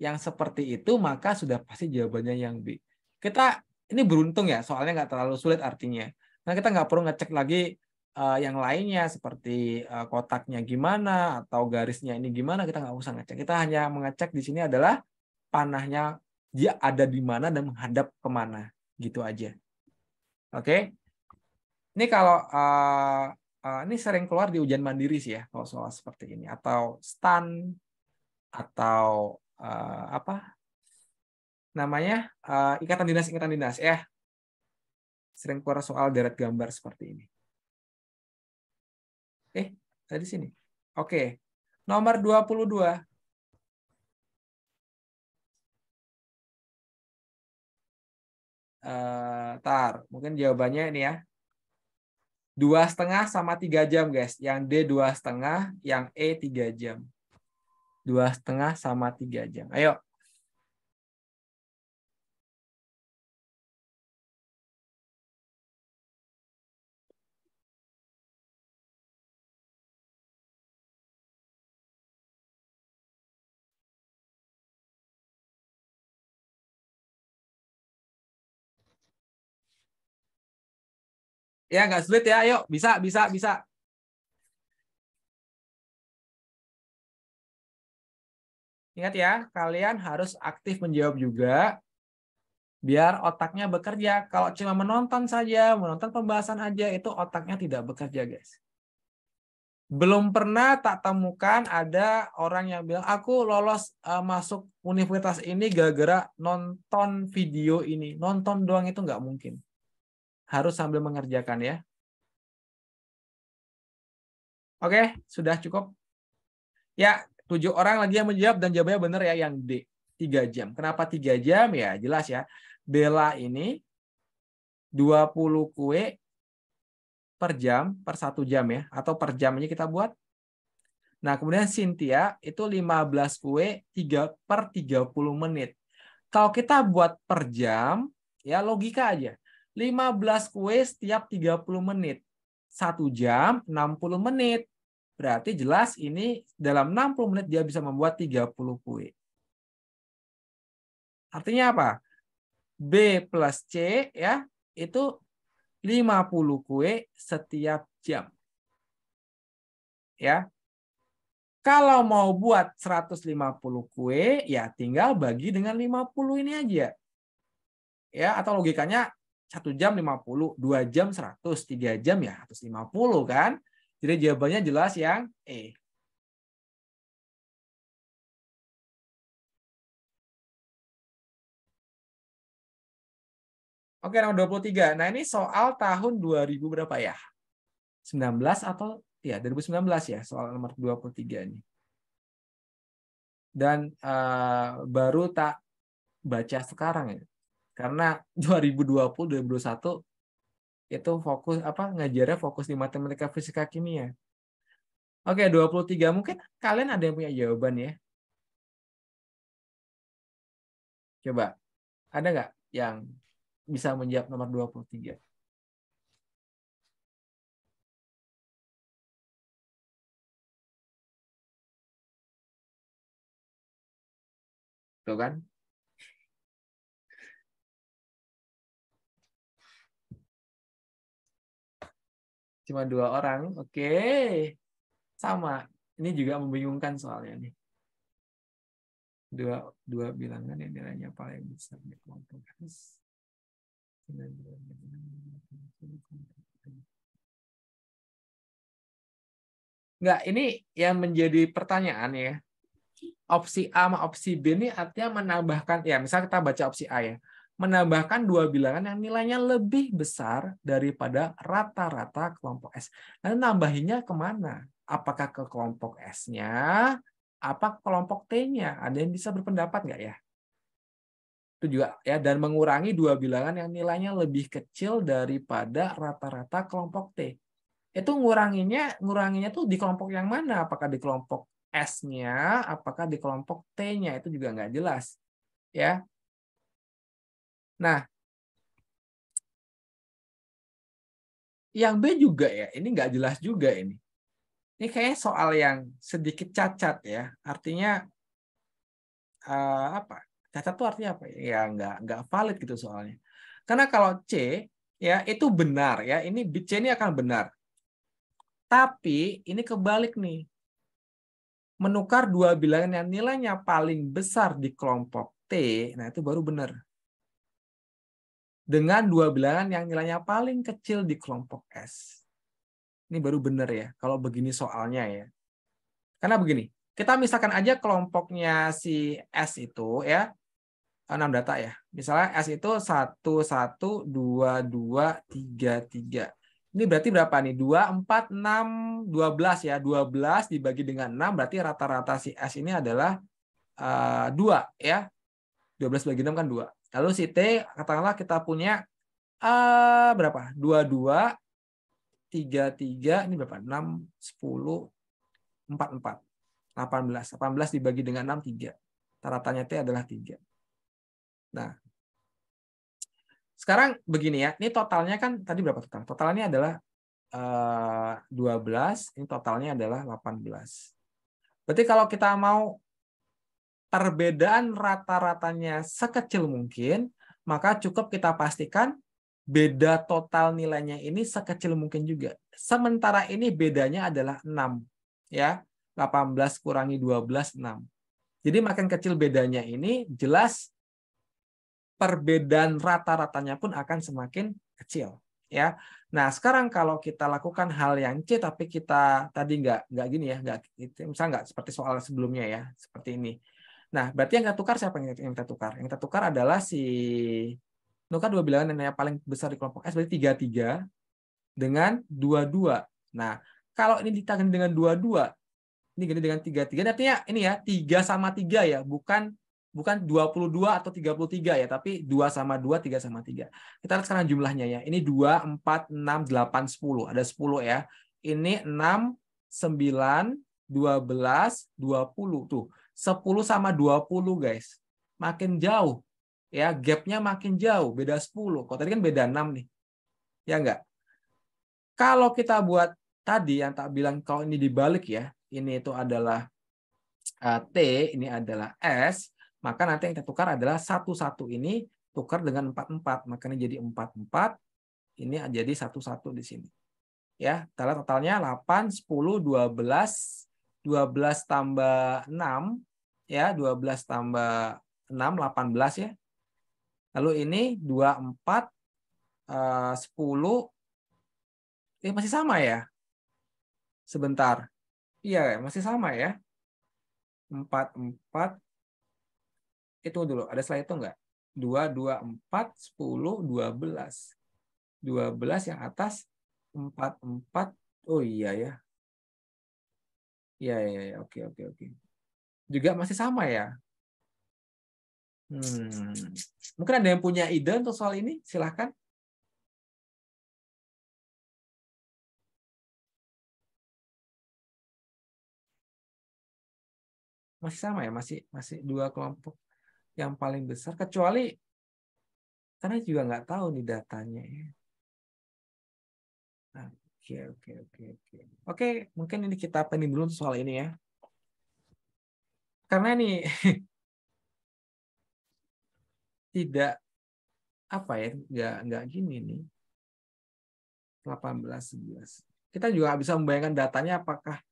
yang seperti itu maka sudah pasti jawabannya yang B. Kita ini beruntung ya, soalnya nggak terlalu sulit artinya. Nah kita nggak perlu ngecek lagi uh, yang lainnya seperti uh, kotaknya gimana atau garisnya ini gimana kita nggak usah ngecek. Kita hanya mengecek di sini adalah panahnya dia ada di mana dan menghadap kemana gitu aja. Oke. Okay? Ini kalau uh, uh, ini sering keluar di ujian mandiri sih ya kalau soal seperti ini atau stun atau uh, apa namanya uh, ikatan dinas ikatan dinas ya sering keluar soal deret gambar seperti ini. Eh, ada di sini. Oke. Nomor 22. Uh, eh, tar, mungkin jawabannya ini ya. Dua setengah sama tiga jam, guys. Yang D dua setengah, yang E tiga jam. Dua setengah sama tiga jam. Ayo, Ya nggak sulit ya. Ayo bisa bisa bisa. Ingat ya, kalian harus aktif menjawab juga biar otaknya bekerja. Kalau cuma menonton saja, menonton pembahasan aja itu otaknya tidak bekerja, guys. Belum pernah tak temukan ada orang yang bilang, "Aku lolos uh, masuk universitas ini gara-gara nonton video ini." Nonton doang itu nggak mungkin harus sambil mengerjakan ya. Oke, sudah cukup. Ya, tujuh orang lagi yang menjawab dan jawabannya benar ya yang D. Tiga jam. Kenapa tiga jam? Ya jelas ya. Bella ini 20 kue per jam, per satu jam ya. Atau per jam kita buat. Nah, kemudian Cynthia itu 15 kue 3 per 30 menit. Kalau kita buat per jam, ya logika aja. 15 kue setiap 30 menit. 1 jam 60 menit. Berarti jelas ini dalam 60 menit dia bisa membuat 30 kue. Artinya apa? B plus C ya itu 50 kue setiap jam. Ya. Kalau mau buat 150 kue, ya tinggal bagi dengan 50 ini aja. Ya, atau logikanya 1 jam 50, 2 jam 100, 3 jam ya 150 kan. Jadi jawabannya jelas yang E. Oke, nomor 23. Nah, ini soal tahun 2000 berapa ya? 19 atau ya 2019 ya, soal nomor 23 ini. Dan uh, baru tak baca sekarang ya karena 2020 2021 itu fokus apa ngajarnya fokus di matematika fisika kimia. Oke, 23 mungkin kalian ada yang punya jawaban ya. Coba. Ada nggak yang bisa menjawab nomor 23? Tuh kan? Cuma dua orang. Oke. Okay. Sama. Ini juga membingungkan soalnya nih. Dua, dua bilangan yang nilainya paling besar di kelompok S. Enggak, ini yang menjadi pertanyaan ya. Opsi A sama opsi B ini artinya menambahkan, ya misalnya kita baca opsi A ya menambahkan dua bilangan yang nilainya lebih besar daripada rata-rata kelompok S. Dan nambahinnya kemana? Apakah ke kelompok S-nya? Apa kelompok T-nya? Ada yang bisa berpendapat nggak ya? itu juga ya dan mengurangi dua bilangan yang nilainya lebih kecil daripada rata-rata kelompok T. Itu nguranginya nguranginya tuh di kelompok yang mana? Apakah di kelompok S-nya, apakah di kelompok T-nya? Itu juga nggak jelas. Ya. Nah, yang B juga ya, ini nggak jelas juga ini. Ini kayaknya soal yang sedikit cacat ya. Artinya uh, apa? Cacat tuh artinya apa? Ya nggak nggak valid gitu soalnya. Karena kalau C ya itu benar ya. Ini B C ini akan benar. Tapi ini kebalik nih. Menukar dua bilangan yang nilainya paling besar di kelompok T, nah itu baru benar dengan dua bilangan yang nilainya paling kecil di kelompok S. Ini baru benar ya, kalau begini soalnya ya. Karena begini, kita misalkan aja kelompoknya si S itu ya, 6 data ya. Misalnya S itu 1, 1, 2, 2, 3, 3. Ini berarti berapa nih? 2, 4, 6, 12 ya. 12 dibagi dengan 6 berarti rata-rata si S ini adalah uh, eh, 2 ya. 12 bagi 6 kan 2. Lalu si T katakanlah kita punya uh, berapa? 22 33 ini berapa? 6 10 44 18. 18 dibagi dengan 6 3. Taratannya T adalah 3. Nah, sekarang begini ya. Ini totalnya kan tadi berapa total? Totalnya adalah uh, eh, 12, ini totalnya adalah 18. Berarti kalau kita mau perbedaan rata-ratanya sekecil mungkin, maka cukup kita pastikan beda total nilainya ini sekecil mungkin juga. Sementara ini bedanya adalah 6. Ya, 18 kurangi 12, 6. Jadi makin kecil bedanya ini, jelas perbedaan rata-ratanya pun akan semakin kecil. ya. Nah sekarang kalau kita lakukan hal yang c tapi kita tadi nggak nggak gini ya nggak misalnya nggak seperti soal sebelumnya ya seperti ini Nah, berarti yang kita tukar siapa yang kita tukar? Yang kita tukar adalah si nukar dua bilangan yang paling besar di kelompok S berarti 33 dengan 22. Nah, kalau ini ditangani dengan 22, ini ganti dengan 33. Ini Artinya ini ya 3 sama 3 ya, bukan bukan 22 atau 33 ya, tapi 2 sama 2, 3 sama 3. Kita lihat sekarang jumlahnya ya. Ini 2, 4, 6, 8, 10. Ada 10 ya. Ini 6, 9, 12, 20. Tuh, 10 sama 20 guys. Makin jauh. Ya, gapnya makin jauh, beda 10. Kalau tadi kan beda 6 nih. Ya enggak? Kalau kita buat tadi yang tak bilang kalau ini dibalik ya, ini itu adalah uh, T, ini adalah S, maka nanti yang kita tukar adalah 1-1 ini tukar dengan 44, makanya jadi 44. Ini jadi 1-1 di sini. Ya, total totalnya 8, 10, 12, 12 tambah 6 ya 12 tambah 6 18 ya lalu ini 24 10 eh, eh masih sama ya sebentar iya masih sama ya 44 itu eh, dulu ada slide itu enggak 224 10 12 12 yang atas 44 oh iya ya Iya, iya, iya. oke, oke, oke. Juga masih sama ya. Hmm. Mungkin ada yang punya ide untuk soal ini? Silahkan. Masih sama ya, masih masih dua kelompok yang paling besar kecuali karena juga nggak tahu nih datanya ya. Nah, Oke, oke, oke, oke. Oke, mungkin ini kita pending dulu soal ini ya. Karena ini tidak apa ya, nggak nggak gini nih. 18 11. Kita juga bisa membayangkan datanya apakah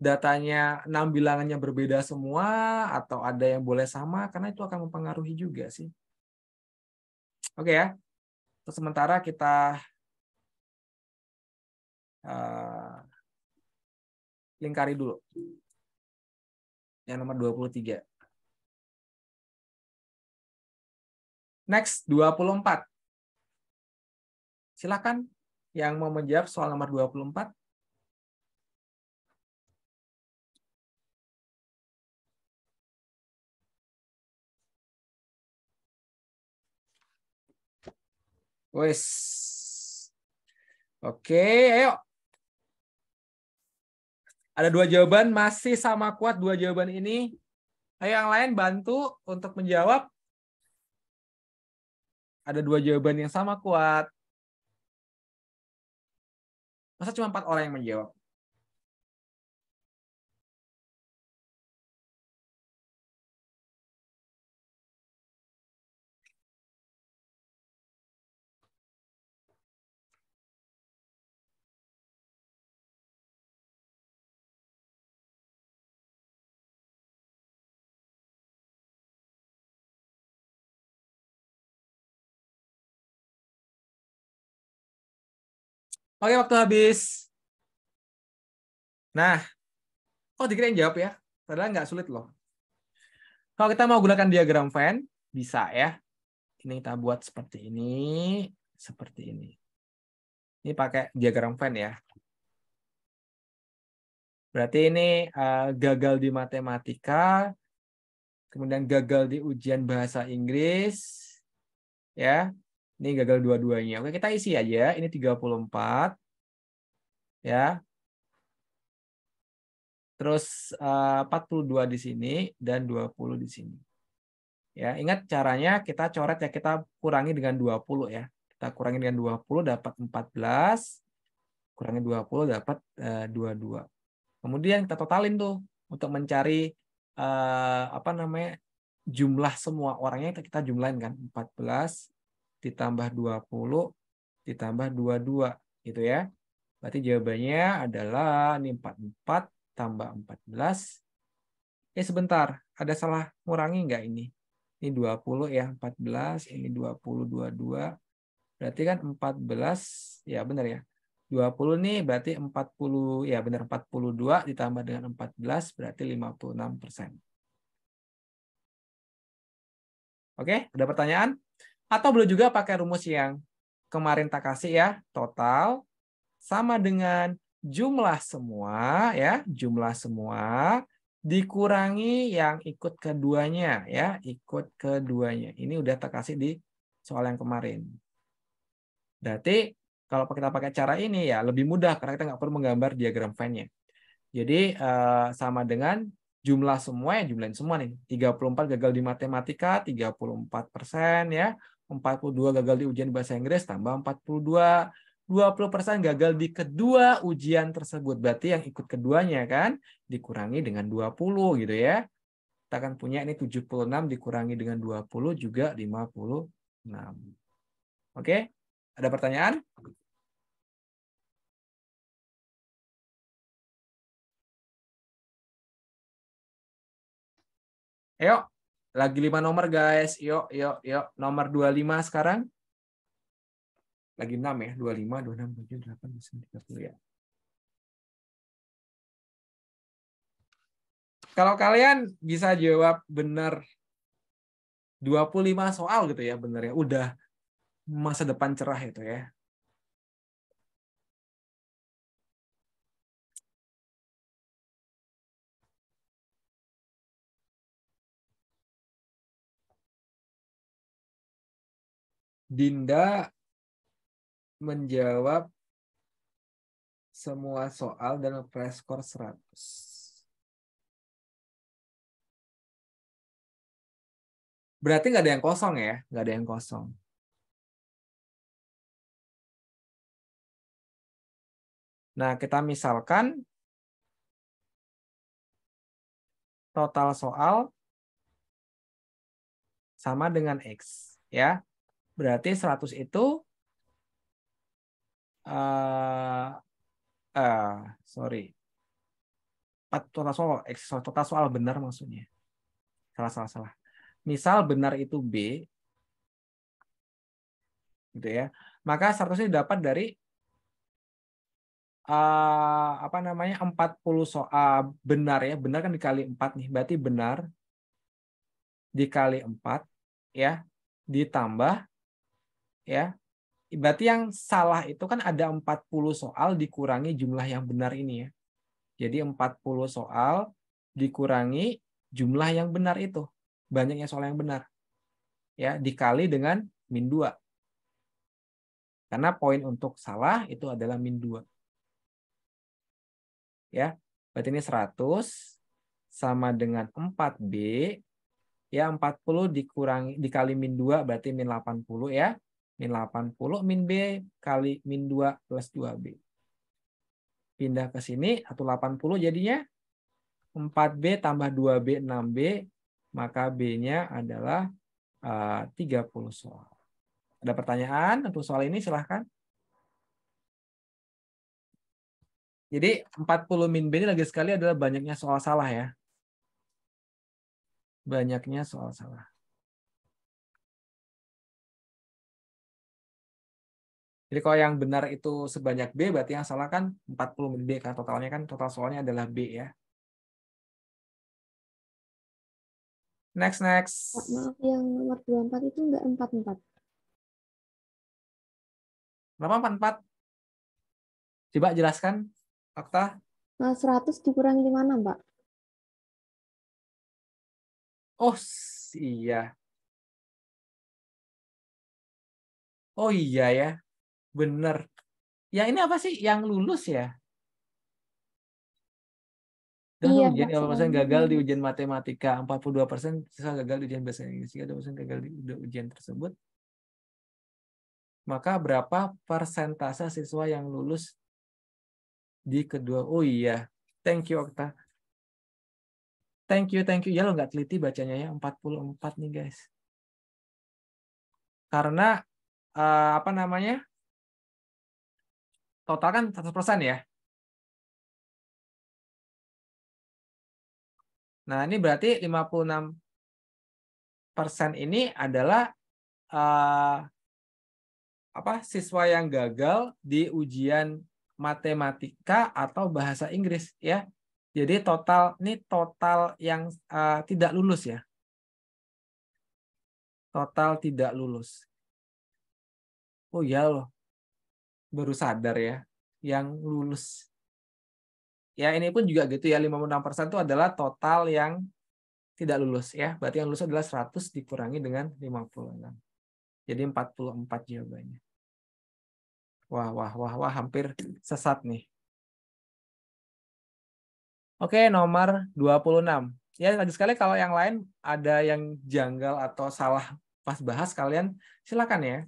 datanya enam bilangannya berbeda semua atau ada yang boleh sama karena itu akan mempengaruhi juga sih. Oke ya. sementara kita uh, lingkari dulu. Yang nomor 23. Next, 24. Silakan yang mau menjawab soal nomor 24. Wes. Oke, ayo ada dua jawaban, masih sama kuat dua jawaban ini. Ayo yang lain bantu untuk menjawab. Ada dua jawaban yang sama kuat. Masa cuma empat orang yang menjawab? Oke, waktu habis. Nah, kok dikira yang jawab ya? Padahal nggak sulit loh. Kalau kita mau gunakan diagram Venn, bisa ya. Ini kita buat seperti ini, seperti ini. Ini pakai diagram Venn ya. Berarti ini uh, gagal di matematika, kemudian gagal di ujian bahasa Inggris, ya ini gagal dua-duanya. Oke, kita isi aja. Ini 34. Ya. Terus eh, uh, 42 di sini dan 20 di sini. Ya, ingat caranya kita coret ya, kita kurangi dengan 20 ya. Kita kurangi dengan 20 dapat 14. Kurangi 20 dapat eh, uh, 22. Kemudian kita totalin tuh untuk mencari uh, apa namanya jumlah semua orangnya kita, kita jumlahin kan 14 ditambah 20 ditambah 22 gitu ya. Berarti jawabannya adalah ini 44 tambah 14. Eh sebentar, ada salah ngurangi nggak ini? Ini 20 ya, 14, ini 20, 22. Berarti kan 14, ya benar ya. 20 nih berarti 40, ya benar 42 ditambah dengan 14 berarti 56 persen. Oke, ada pertanyaan? Atau boleh juga pakai rumus yang kemarin tak kasih ya, total sama dengan jumlah semua ya, jumlah semua dikurangi yang ikut keduanya ya, ikut keduanya. Ini udah tak kasih di soal yang kemarin. Berarti kalau kita pakai cara ini ya lebih mudah karena kita nggak perlu menggambar diagram fan-nya. Jadi eh, sama dengan jumlah semua ya jumlahin semua nih. 34 gagal di matematika, 34 persen ya. 42 gagal di ujian bahasa Inggris tambah 42 20% gagal di kedua ujian tersebut. Berarti yang ikut keduanya kan dikurangi dengan 20 gitu ya. Kita akan punya ini 76 dikurangi dengan 20 juga 56. Oke, ada pertanyaan? Ayo, lagi lima nomor guys. Yuk, yuk, yuk. Nomor 25 sekarang. Lagi enam ya. 25, 26, 27, 8, 9, 30 ya. Kalau kalian bisa jawab benar 25 soal gitu ya ya Udah masa depan cerah itu ya. Dinda menjawab semua soal dan press 100. Berarti nggak ada yang kosong ya? Nggak ada yang kosong. Nah, kita misalkan total soal sama dengan X. ya. Berarti 100 itu uh, uh, sorry. Total soal, total soal benar maksudnya. Salah, salah, salah. Misal benar itu B, gitu ya. Maka 100 ini dapat dari uh, apa namanya 40 soal uh, benar ya benar kan dikali 4 nih berarti benar dikali 4 ya ditambah ya berarti yang salah itu kan ada 40 soal dikurangi jumlah yang benar ini ya jadi 40 soal dikurangi jumlah yang benar itu banyaknya soal yang benar ya dikali dengan min 2 karena poin untuk salah itu adalah min 2 ya berarti ini 100 sama dengan 4B ya 40 dikurangi dikali min 2 berarti min 80 ya Min 80 min B kali min 2 plus 2B. Pindah ke sini, 180 jadinya 4B tambah 2B 6B, maka B-nya adalah eh, uh, 30 soal. Ada pertanyaan untuk soal ini? Silahkan. Jadi 40 min B ini lagi sekali adalah banyaknya soal salah ya. Banyaknya soal salah. Jadi kalau yang benar itu sebanyak B, berarti yang salah kan 40 B kan totalnya kan total soalnya adalah B ya. Next, next. Maaf, yang nomor 24 itu enggak 44. Berapa 44? Coba jelaskan, Okta. Nah, 100 dikurangi 56, Pak. Oh, iya. Oh iya ya. Bener. Yang ini apa sih? Yang lulus ya? Iya, ujian gagal di ujian matematika, 42 persen siswa gagal di ujian bahasa Inggris, ada persen gagal di ujian tersebut. Maka berapa persentase siswa yang lulus di kedua? Oh iya, thank you Okta. Thank you, thank you. Ya lo nggak teliti bacanya ya, 44 nih guys. Karena uh, apa namanya? total kan 100% ya. Nah, ini berarti 56% persen ini adalah uh, apa siswa yang gagal di ujian matematika atau bahasa Inggris ya. Jadi total ini total yang uh, tidak lulus ya. Total tidak lulus. Oh ya loh baru sadar ya yang lulus. Ya ini pun juga gitu ya 56% persen itu adalah total yang tidak lulus ya. Berarti yang lulus adalah 100 dikurangi dengan 56. Jadi 44 jawabannya. Wah, wah, wah, wah, hampir sesat nih. Oke, nomor 26. Ya, lagi sekali kalau yang lain ada yang janggal atau salah pas bahas, kalian silakan ya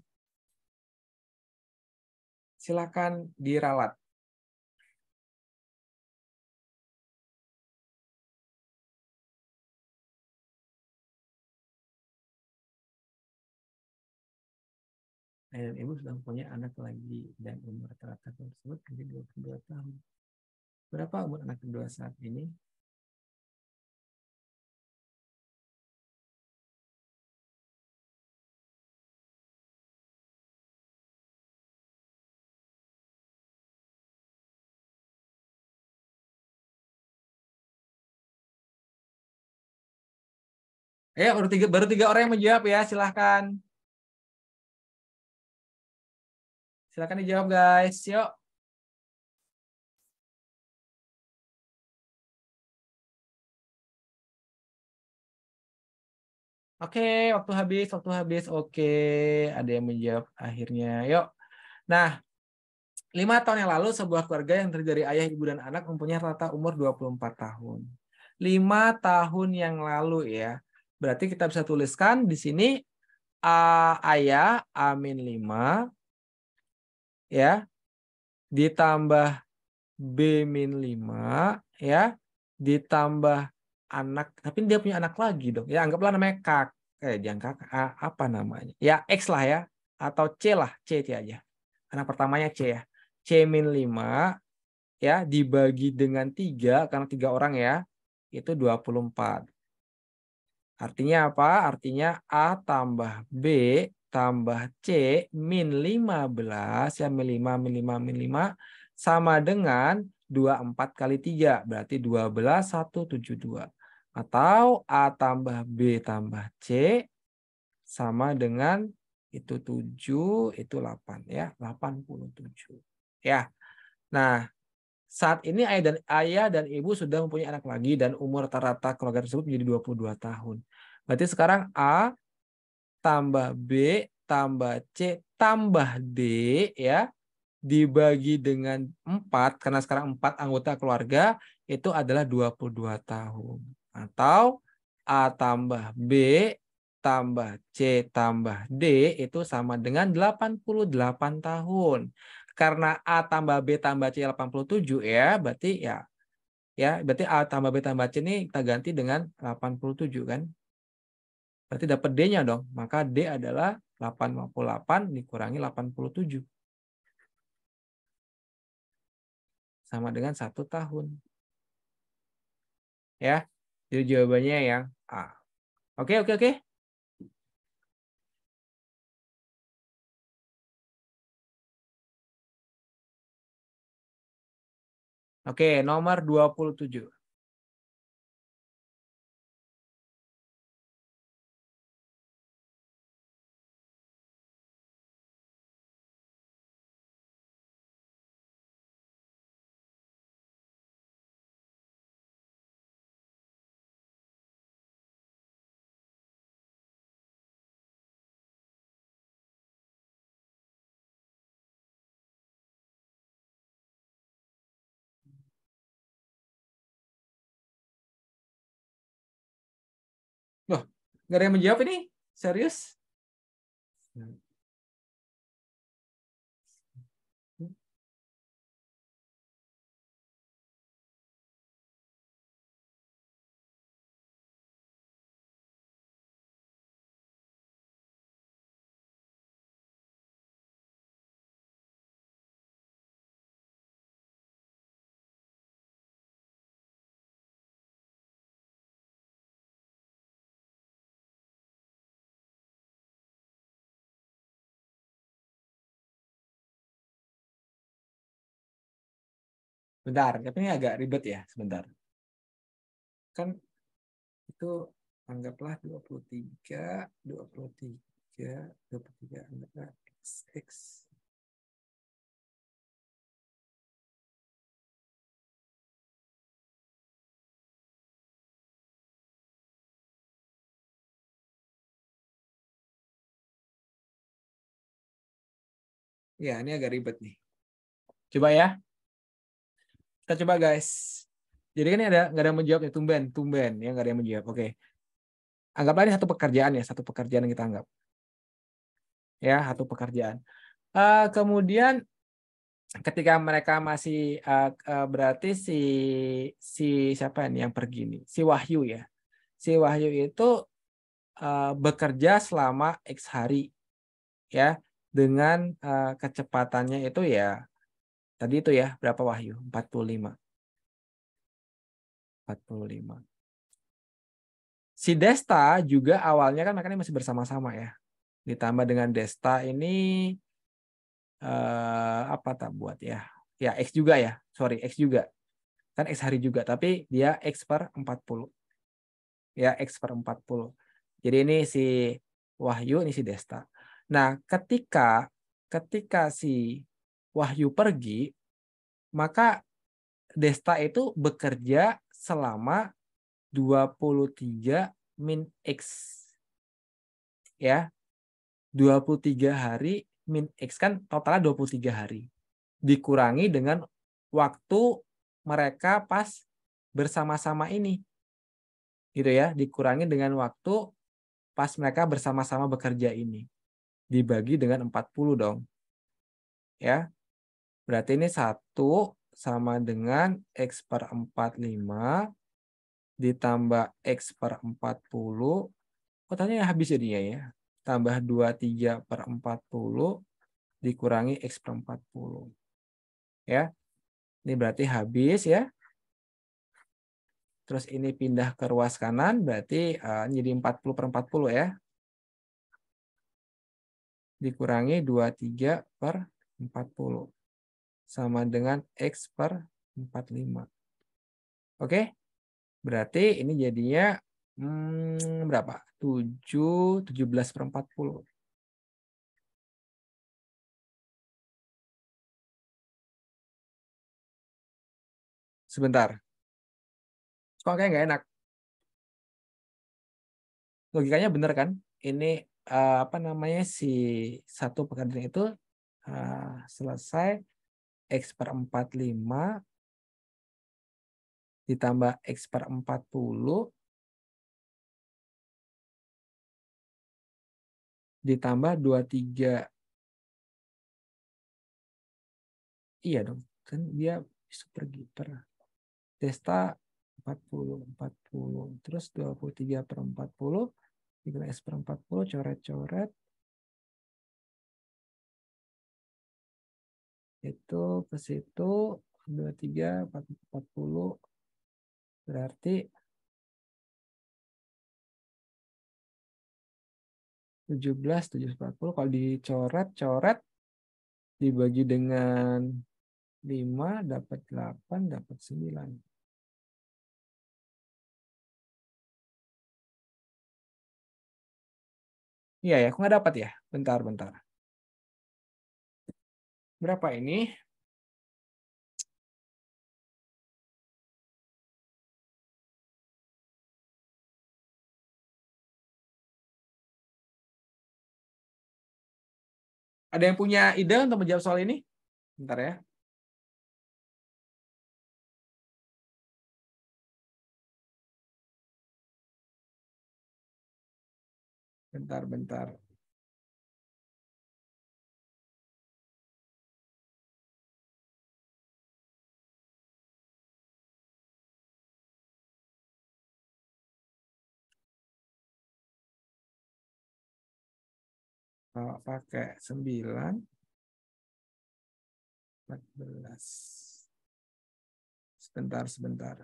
silakan diralat. Ayah eh, dan ibu sudah punya anak lagi dan umur rata-rata tersebut menjadi 22 tahun. Berapa umur anak kedua saat ini? Eh, baru tiga, baru tiga orang yang menjawab ya. Silahkan. Silahkan dijawab, guys. Yuk. Oke, okay, waktu habis, waktu habis. Oke, okay. ada yang menjawab akhirnya. Yuk. Nah, lima tahun yang lalu sebuah keluarga yang terdiri dari ayah, ibu, dan anak mempunyai rata umur 24 tahun. Lima tahun yang lalu ya. Berarti kita bisa tuliskan di sini A ayah a min 5 ya ditambah B min 5 ya ditambah anak tapi dia punya anak lagi dong ya anggaplah namanya kak eh jangan A, apa namanya ya X lah ya atau C lah C aja anak pertamanya C ya C min 5 ya dibagi dengan tiga karena tiga orang ya itu 24 Artinya apa? Artinya A tambah B tambah C min 15, ya min 5, min 5, min 5, sama dengan 24 kali 3, berarti 12, 172. Atau A tambah B tambah C sama dengan itu 7, itu 8 ya, 87. Ya. Nah, saat ini ayah dan ayah dan ibu sudah mempunyai anak lagi dan umur rata-rata keluarga tersebut menjadi 22 tahun. Berarti sekarang A tambah B tambah C tambah D ya dibagi dengan 4 karena sekarang 4 anggota keluarga itu adalah 22 tahun. Atau A tambah B tambah C tambah D itu sama dengan 88 tahun karena A tambah B tambah C 87 ya, berarti ya ya berarti A tambah B tambah C ini kita ganti dengan 87 kan. Berarti dapat D-nya dong. Maka D adalah 88 dikurangi 87. Sama dengan satu tahun. Ya, jadi jawabannya yang A. Oke, oke, oke. Oke, nomor 27. nggak ada yang menjawab ini? Serius? Bentar, tapi ini agak ribet ya, sebentar. Kan itu anggaplah 23, 23, 23, anggaplah x, Ya, ini agak ribet nih. Coba ya, kita coba guys. Jadi kan ini ada nggak ada yang menjawab ya tumben, tumben ya nggak ada yang menjawab. Oke. Okay. Anggaplah ini satu pekerjaan ya, satu pekerjaan yang kita anggap. Ya, satu pekerjaan. Uh, kemudian ketika mereka masih uh, uh, berarti si si siapa ini yang pergi nih? Si Wahyu ya. Si Wahyu itu uh, bekerja selama X hari ya dengan uh, kecepatannya itu ya Tadi itu ya, berapa wahyu? 45. 45. Si Desta juga awalnya kan makanya masih bersama-sama ya. Ditambah dengan Desta ini eh, apa tak buat ya? Ya X juga ya. Sorry, X juga. Kan X hari juga, tapi dia X per 40. Ya, X per 40. Jadi ini si Wahyu, ini si Desta. Nah, ketika ketika si Wahyu pergi, maka Desta itu bekerja selama 23 min X. Ya. 23 hari min X kan totalnya 23 hari. Dikurangi dengan waktu mereka pas bersama-sama ini. Gitu ya, dikurangi dengan waktu pas mereka bersama-sama bekerja ini. Dibagi dengan 40 dong. Ya. Berarti ini 1 sama dengan X per 45 ditambah X per 40. Oh, tanya habis jadinya ya. Tambah 23 per 40 dikurangi X per 40. Ya, ini berarti habis ya. Terus ini pindah ke ruas kanan, berarti uh, jadi 40 per 40 ya. Dikurangi 23 per 40 sama dengan X per 45. Oke, berarti ini jadinya hmm, berapa? 7, 17 per 40. Sebentar. Kok kayak nggak enak? Logikanya benar kan? Ini uh, apa namanya si satu pekerjaan itu uh, selesai X per 45 ditambah X per 40 ditambah 23. Iya dong, kan dia super giper. Testa 40, 40. Terus 23 per 40, dikali per 40, coret-coret. itu ke situ 23 40 berarti 17 740 kalau dicoret-coret dibagi dengan 5 dapat 8 dapat 9. Iya ya, aku nggak dapat ya. Bentar, bentar berapa ini? Ada yang punya ide untuk menjawab soal ini? Bentar ya. Bentar, bentar. Kalau pakai 9, 14. Sebentar, sebentar.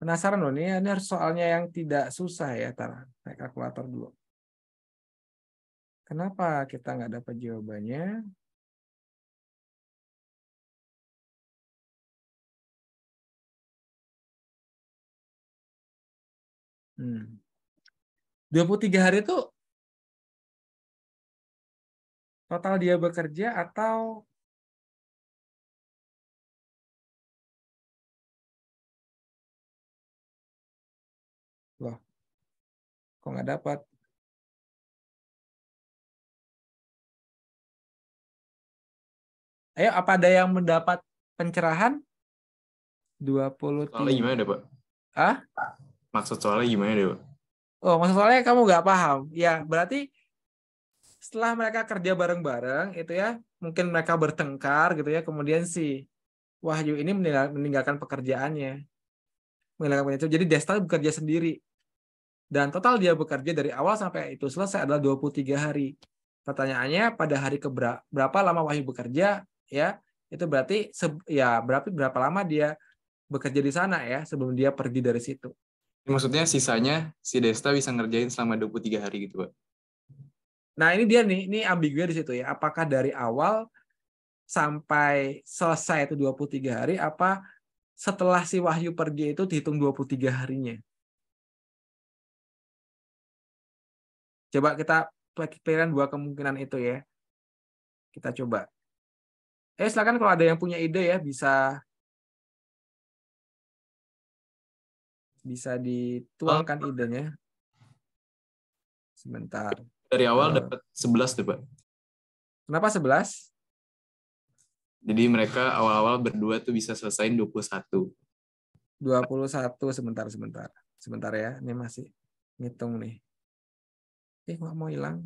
Penasaran loh, ini, ini soalnya yang tidak susah ya. tar naik kalkulator dulu. Kenapa kita nggak dapat jawabannya? Hmm. 23 hari itu total dia bekerja atau loh kok nggak dapat ayo apa ada yang mendapat pencerahan 23 soalnya gimana pak ah maksud soalnya gimana deh pak oh masalahnya kamu nggak paham ya berarti setelah mereka kerja bareng-bareng itu ya mungkin mereka bertengkar gitu ya kemudian si Wahyu ini meninggalkan pekerjaannya meninggalkan itu. jadi Desta bekerja sendiri dan total dia bekerja dari awal sampai itu selesai adalah 23 hari pertanyaannya pada hari ke berapa lama Wahyu bekerja ya itu berarti ya berarti berapa lama dia bekerja di sana ya sebelum dia pergi dari situ Ya, maksudnya sisanya si Desta bisa ngerjain selama 23 hari gitu, Pak. Nah, ini dia nih, ini ambigunya di situ ya. Apakah dari awal sampai selesai itu 23 hari apa setelah si Wahyu pergi itu dihitung 23 harinya? Coba kita pikiran dua kemungkinan itu ya. Kita coba. Eh, silakan kalau ada yang punya ide ya bisa bisa dituangkan oh. idenya? Sebentar. Dari awal eh. dapat 11 tuh, Pak. Kenapa 11? Jadi mereka awal-awal berdua tuh bisa selesaiin 21. 21 sebentar sebentar. Sebentar ya, ini masih ngitung nih. Eh, mau hilang.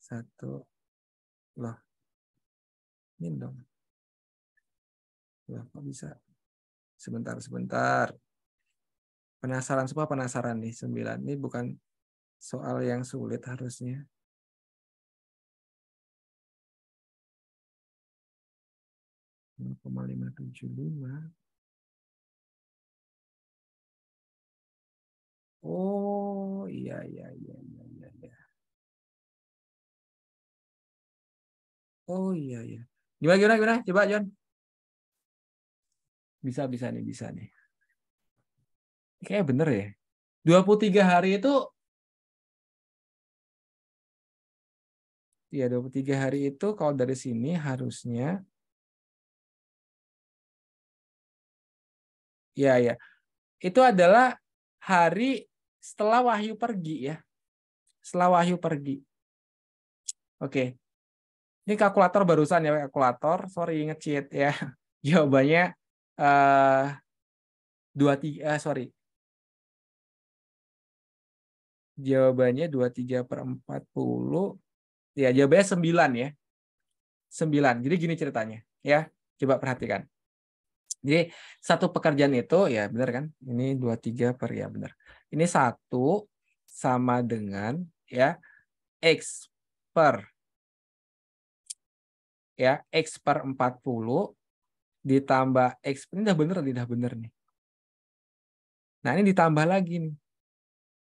Satu. Loh. Ini dong. Loh, kok bisa? Sebentar, sebentar. Penasaran semua penasaran nih. Sembilan ini bukan soal yang sulit harusnya. lima tujuh lima. Oh iya, iya iya iya iya iya. Oh iya iya. Gimana gimana gimana? Coba John. Bisa, bisa nih, bisa nih. Kayaknya bener ya. 23 hari itu ya 23 hari itu kalau dari sini harusnya ya ya itu adalah hari setelah wahyu pergi ya setelah wahyu pergi oke ini kalkulator barusan ya kalkulator sorry ngecheat ya jawabannya Eh, dua tiga eh, sorry jawabannya dua tiga per empat puluh Ya, jawabnya sembilan ya. sembilan Jadi gini ceritanya ya. Coba perhatikan. Jadi satu pekerjaan itu ya benar kan? Ini dua tiga per ya benar. Ini satu sama dengan ya x per ya x per empat puluh ditambah X. Ini udah bener, ini udah bener nih. Nah, ini ditambah lagi nih.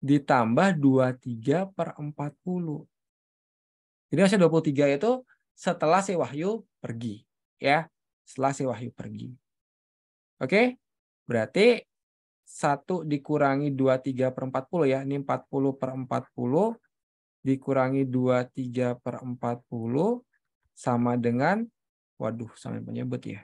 Ditambah 23 per 40. Jadi hasil 23 itu setelah si Wahyu pergi. ya Setelah si Wahyu pergi. Oke? Berarti 1 dikurangi 23 per 40 ya. Ini 40 per 40 dikurangi 23 per 40 sama dengan, waduh sampai menyebut ya.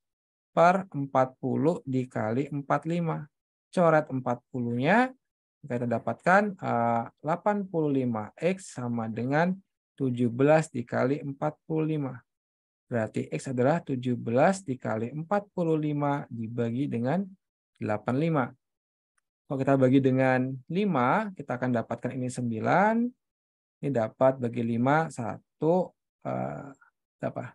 per 40 dikali 45. Coret 40-nya kita dapatkan 85X eh, sama dengan 17 dikali 45. Berarti X adalah 17 dikali 45 dibagi dengan 85. Kalau kita bagi dengan 5, kita akan dapatkan ini 9, ini dapat bagi 5, 1, eh, apa?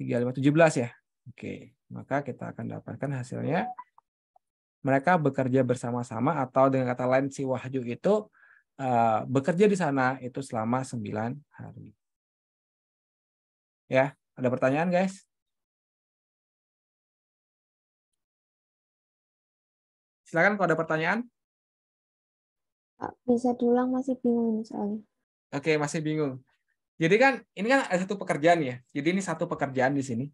3, 5, 17 ya. Oke, maka kita akan dapatkan hasilnya. Mereka bekerja bersama-sama atau dengan kata lain si Wahyu itu eh, bekerja di sana itu selama sembilan hari. Ya, ada pertanyaan guys? Silakan kalau ada pertanyaan. Ah, bisa diulang masih bingung soalnya. Oke, masih bingung. Jadi kan ini kan ada satu pekerjaan ya. Jadi ini satu pekerjaan di sini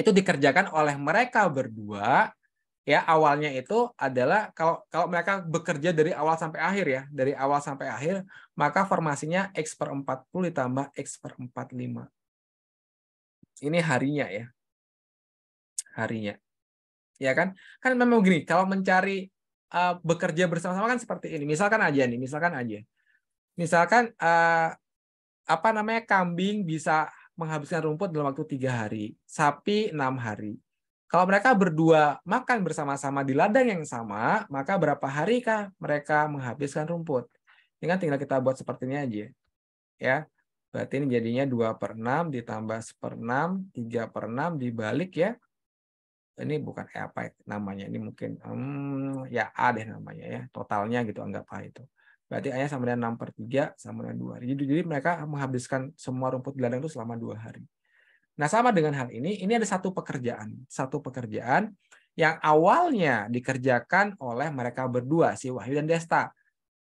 itu dikerjakan oleh mereka berdua ya awalnya itu adalah kalau kalau mereka bekerja dari awal sampai akhir ya dari awal sampai akhir maka formasinya x per 40 ditambah x per 45 ini harinya ya harinya ya kan kan memang gini kalau mencari uh, bekerja bersama-sama kan seperti ini misalkan aja nih misalkan aja misalkan uh, apa namanya kambing bisa menghabiskan rumput dalam waktu tiga hari, sapi enam hari. Kalau mereka berdua makan bersama-sama di ladang yang sama, maka berapa harikah mereka menghabiskan rumput? Ini kan tinggal kita buat seperti ini aja. Ya, Berarti ini jadinya 2 per 6 ditambah 1 per 6, 3 per 6 dibalik ya. Ini bukan e apa ya namanya, ini mungkin hmm, ya A deh namanya ya. Totalnya gitu anggap A itu berarti ayah sama dengan 6 per 3 sama dengan 2 hari. Jadi, jadi mereka menghabiskan semua rumput ladang itu selama dua hari. Nah sama dengan hal ini, ini ada satu pekerjaan. Satu pekerjaan yang awalnya dikerjakan oleh mereka berdua, si Wahyu dan Desta.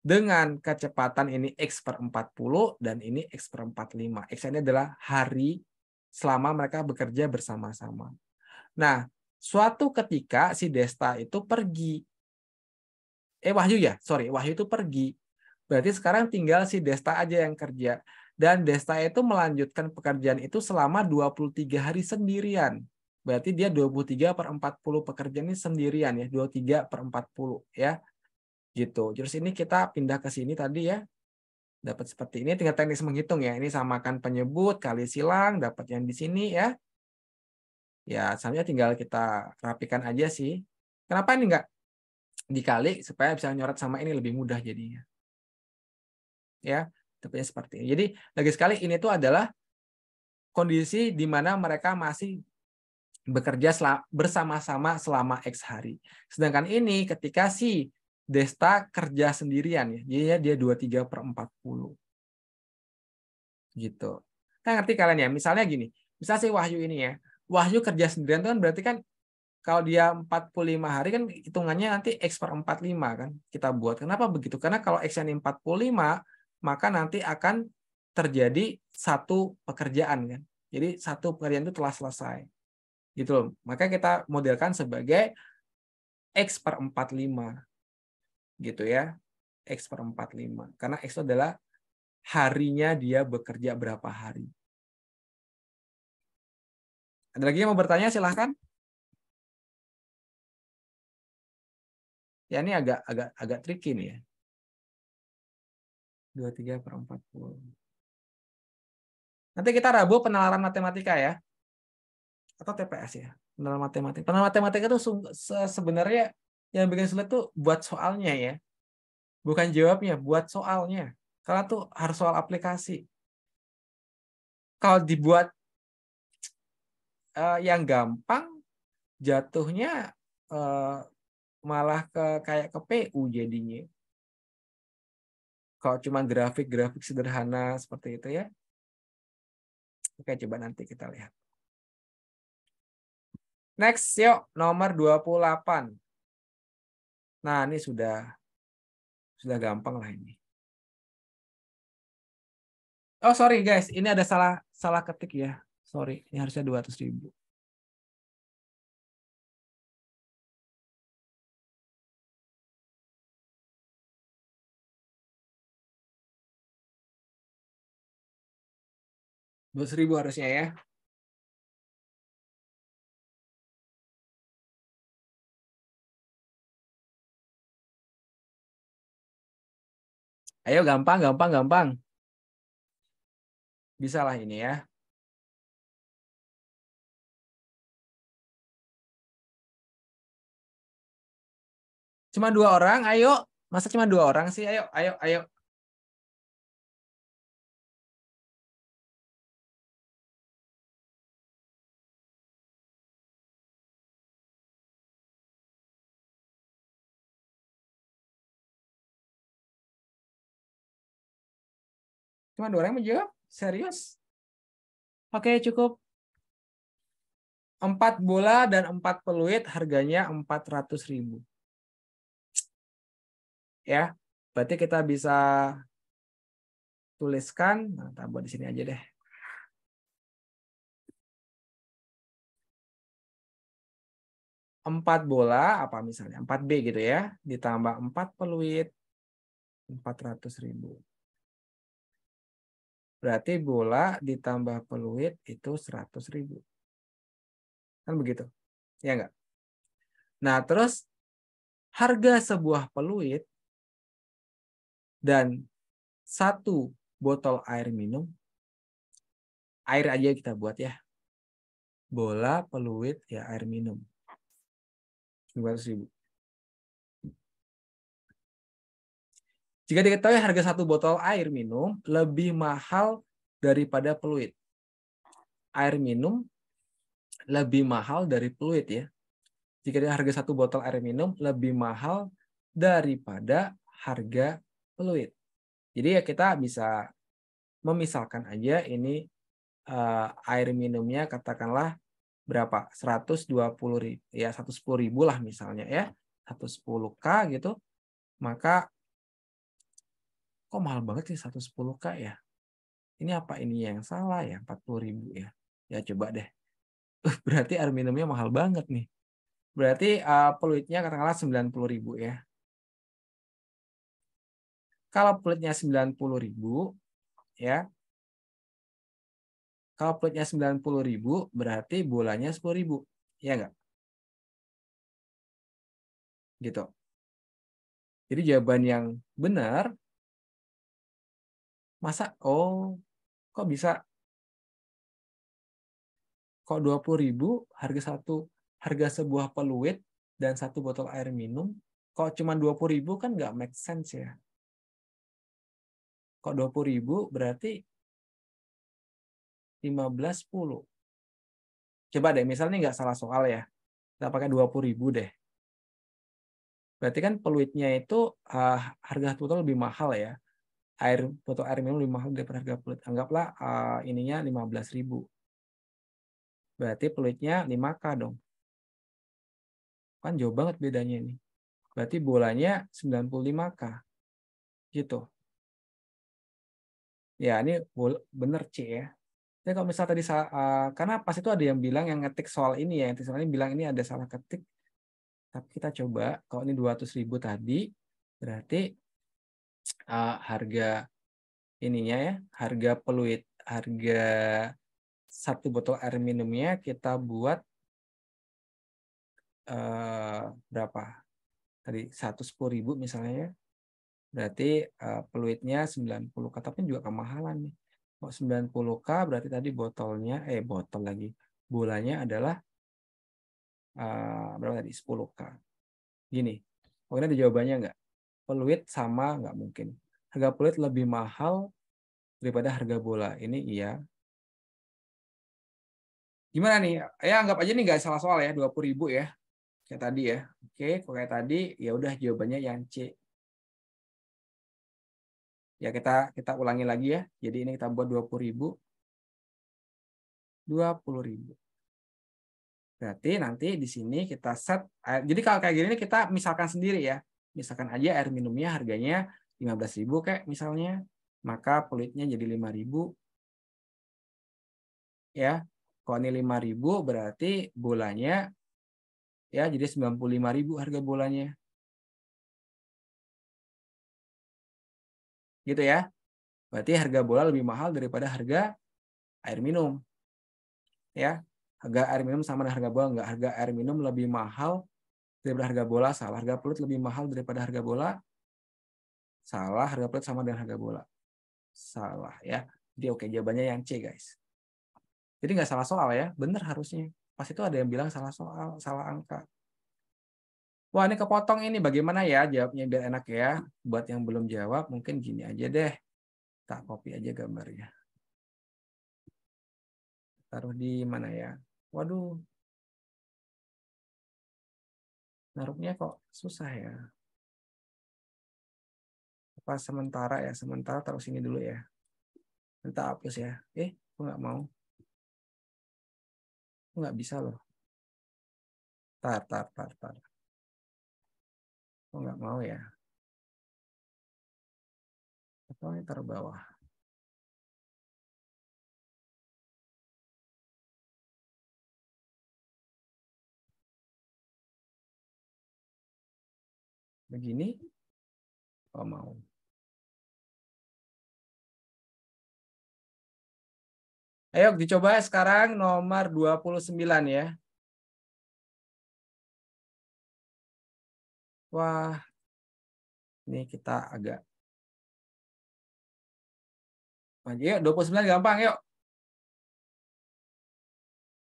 Dengan kecepatan ini X per 40 dan ini X per 45. X ini adalah hari selama mereka bekerja bersama-sama. Nah, suatu ketika si Desta itu pergi eh Wahyu ya, sorry, Wahyu itu pergi. Berarti sekarang tinggal si Desta aja yang kerja. Dan Desta itu melanjutkan pekerjaan itu selama 23 hari sendirian. Berarti dia 23 per 40 pekerjaan ini sendirian ya. 23 per 40 ya. Gitu. Terus ini kita pindah ke sini tadi ya. Dapat seperti ini. Tinggal teknis menghitung ya. Ini samakan penyebut, kali silang, dapat yang di sini ya. Ya, selanjutnya tinggal kita rapikan aja sih. Kenapa ini nggak dikali supaya bisa nyorot sama ini lebih mudah jadinya ya tepatnya seperti ini. Jadi lagi sekali ini tuh adalah kondisi di mana mereka masih bekerja bersama-sama selama X hari. Sedangkan ini ketika si Desta kerja sendirian ya. Jadi dia 23 per puluh Gitu. Kan ngerti kalian ya? Misalnya gini. Misalnya si Wahyu ini ya. Wahyu kerja sendirian itu kan berarti kan kalau dia 45 hari kan hitungannya nanti X per 45 kan kita buat. Kenapa begitu? Karena kalau X-nya 45, maka nanti akan terjadi satu pekerjaan kan. Jadi satu pekerjaan itu telah selesai. Gitu loh. Maka kita modelkan sebagai X per 45. Gitu ya. X per 45. Karena X itu adalah harinya dia bekerja berapa hari. Ada lagi yang mau bertanya? Silahkan. Ya ini agak agak agak tricky nih ya. 23 per 40. Nanti kita Rabu penalaran matematika ya. Atau TPS ya. Penalaran matematika. Penalaran matematika itu sebenarnya yang bikin sulit tuh buat soalnya ya. Bukan jawabnya, buat soalnya. Karena tuh harus soal aplikasi. Kalau dibuat uh, yang gampang, jatuhnya uh, malah ke kayak ke PU jadinya kalau cuma grafik-grafik sederhana seperti itu ya. Oke, coba nanti kita lihat. Next, yuk nomor 28. Nah, ini sudah sudah gampang lah ini. Oh, sorry guys, ini ada salah salah ketik ya. Sorry, ini harusnya 200 ribu. dua ribu harusnya ya. Ayo gampang, gampang, gampang. bisa lah ini ya. Cuma dua orang, ayo. Masa cuma dua orang sih? Ayo, ayo, ayo, Cuma dua orang menjawab? Serius? Oke, cukup. Empat bola dan empat peluit harganya empat ratus ribu. Ya, berarti kita bisa tuliskan. Nah, kita buat di sini aja deh. Empat bola, apa misalnya? Empat B gitu ya. Ditambah empat peluit, empat ratus ribu. Berarti bola ditambah peluit itu 100 ribu. Kan begitu? Ya enggak? Nah, terus harga sebuah peluit dan satu botol air minum, air aja kita buat ya. Bola, peluit, ya air minum. 500 ribu. Jika diketahui harga satu botol air minum lebih mahal daripada peluit. Air minum lebih mahal dari peluit ya. Jika harga satu botol air minum lebih mahal daripada harga peluit. Jadi ya kita bisa memisalkan aja ini uh, air minumnya katakanlah berapa? 120 ribu, ya 110 ribu lah misalnya ya. 110K gitu. Maka kok mahal banget sih 110k ya ini apa ini yang salah ya 40 ribu ya ya coba deh berarti air minumnya mahal banget nih berarti uh, eh, peluitnya katakanlah 90 ribu ya kalau peluitnya 90 ribu ya kalau peluitnya 90 ribu berarti bolanya 10 ribu ya enggak gitu jadi jawaban yang benar masa oh kok bisa kok 20.000 ribu harga satu harga sebuah peluit dan satu botol air minum kok cuma 20.000 ribu kan nggak make sense ya kok 20.000 ribu berarti 15 coba deh misalnya nggak salah soal ya kita pakai 20 ribu deh berarti kan peluitnya itu uh, harga total lebih mahal ya air botol air minum lebih mahal daripada harga peluit. Anggaplah uh, ininya 15.000. Berarti peluitnya 5K dong. Kan jauh banget bedanya ini. Berarti bolanya 95K. Gitu. Ya, ini bener C ya. Jadi kalau misal tadi uh, karena pas itu ada yang bilang yang ngetik soal ini ya, yang ini bilang ini ada salah ketik. Tapi kita coba kalau ini 200.000 tadi berarti uh, harga ininya ya, harga peluit, harga satu botol air minumnya kita buat uh, berapa? Tadi satu sepuluh ribu misalnya ya. Berarti uh, peluitnya 90 k, tapi juga kemahalan nih. sembilan 90 k berarti tadi botolnya, eh botol lagi, bolanya adalah uh, berapa tadi? 10 k. Gini, pokoknya ada jawabannya enggak? peluit sama nggak mungkin. Harga peluit lebih mahal daripada harga bola. Ini iya. Gimana nih? Ya anggap aja nih nggak salah soal ya, 20 ribu ya. Kayak tadi ya. Oke, kalau kayak tadi ya udah jawabannya yang C. Ya kita kita ulangi lagi ya. Jadi ini kita buat 20 ribu. 20 ribu. Berarti nanti di sini kita set, eh, jadi kalau kayak gini kita misalkan sendiri ya, misalkan aja air minumnya harganya 15.000 kayak misalnya, maka peluitnya jadi 5.000. Ya, kalau ini 5.000 berarti bolanya ya jadi 95.000 harga bolanya. Gitu ya. Berarti harga bola lebih mahal daripada harga air minum. Ya, harga air minum sama dengan harga bola enggak? Harga air minum lebih mahal daripada harga bola salah. Harga pelit lebih mahal daripada harga bola salah. Harga pelit sama dengan harga bola salah ya. Jadi oke okay, jawabannya yang C guys. Jadi nggak salah soal ya, bener harusnya. Pas itu ada yang bilang salah soal, salah angka. Wah ini kepotong ini, bagaimana ya jawabnya biar enak ya. Buat yang belum jawab mungkin gini aja deh. Tak copy aja gambarnya. Taruh di mana ya? Waduh, Naruhnya kok susah ya. Apa sementara ya, sementara taruh sini dulu ya. Entah hapus ya. Eh, aku nggak mau. Aku nggak bisa loh. Tar, tar, tar, tar. Aku nggak mau ya. Atau ini taruh bawah. begini oh mau ayo dicoba sekarang nomor 29 ya wah ini kita agak Yuk, 29 gampang yuk.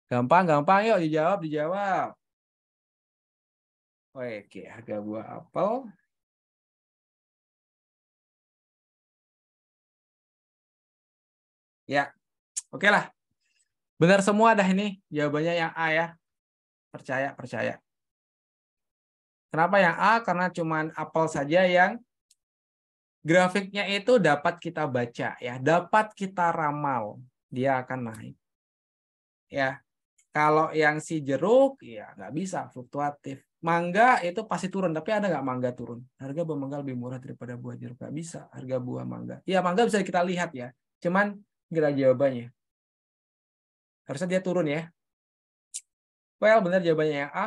Gampang, gampang yuk dijawab, dijawab. Oke, harga buah apel Ya, oke lah. Benar semua dah ini jawabannya yang A ya. Percaya, percaya. Kenapa yang A? Karena cuma apel saja yang grafiknya itu dapat kita baca ya, dapat kita ramal dia akan naik. Ya, kalau yang si jeruk ya nggak bisa fluktuatif mangga itu pasti turun tapi ada nggak mangga turun harga buah mangga lebih murah daripada buah jeruk nggak bisa harga buah mangga ya mangga bisa kita lihat ya cuman gerak jawabannya harusnya dia turun ya well benar jawabannya ya A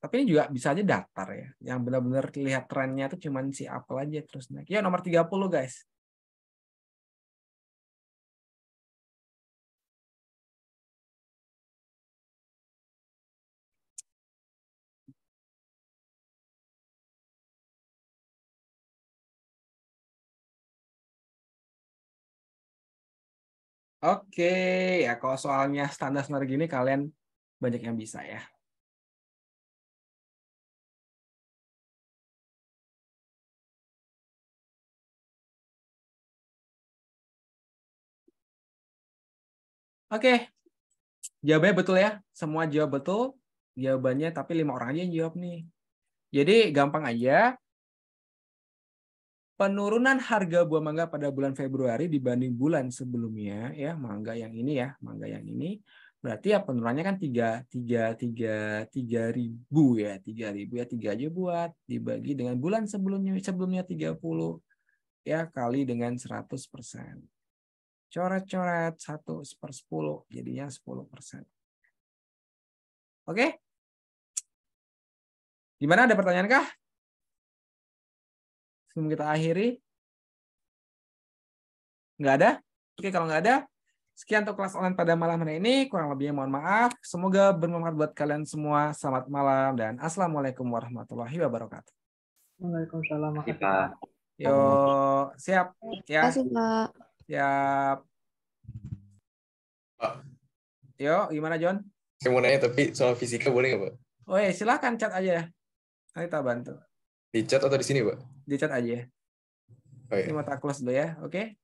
tapi ini juga bisa aja datar ya yang benar-benar lihat trennya itu cuman si apel aja terus naik ya nomor 30 guys Oke, ya kalau soalnya standar standar gini kalian banyak yang bisa ya. Oke, jawabannya betul ya. Semua jawab betul. Jawabannya tapi lima orang aja yang jawab nih. Jadi gampang aja penurunan harga buah mangga pada bulan Februari dibanding bulan sebelumnya ya mangga yang ini ya mangga yang ini berarti ya penurunannya kan tiga tiga tiga tiga ribu ya tiga ribu ya tiga aja buat dibagi dengan bulan sebelumnya sebelumnya tiga puluh ya kali dengan seratus persen coret-coret satu per sepuluh jadinya sepuluh persen oke gimana ada pertanyaan kah sebelum kita akhiri? Nggak ada? Oke, kalau nggak ada, sekian untuk kelas online pada malam hari ini. Kurang lebihnya mohon maaf. Semoga bermanfaat buat kalian semua. Selamat malam dan Assalamualaikum warahmatullahi wabarakatuh. Waalaikumsalam. Makasih, Yo, siap. Ya. Pak. Siap. Pak. Yo, gimana, John? Saya mau nanya tapi soal fisika boleh nggak, Pak? Oh, ya, silahkan chat aja. ya. Nanti kita bantu. Di chat atau di sini, Pak? di chat aja. Oh, iya. Ini mata close dulu ya, oke? Okay?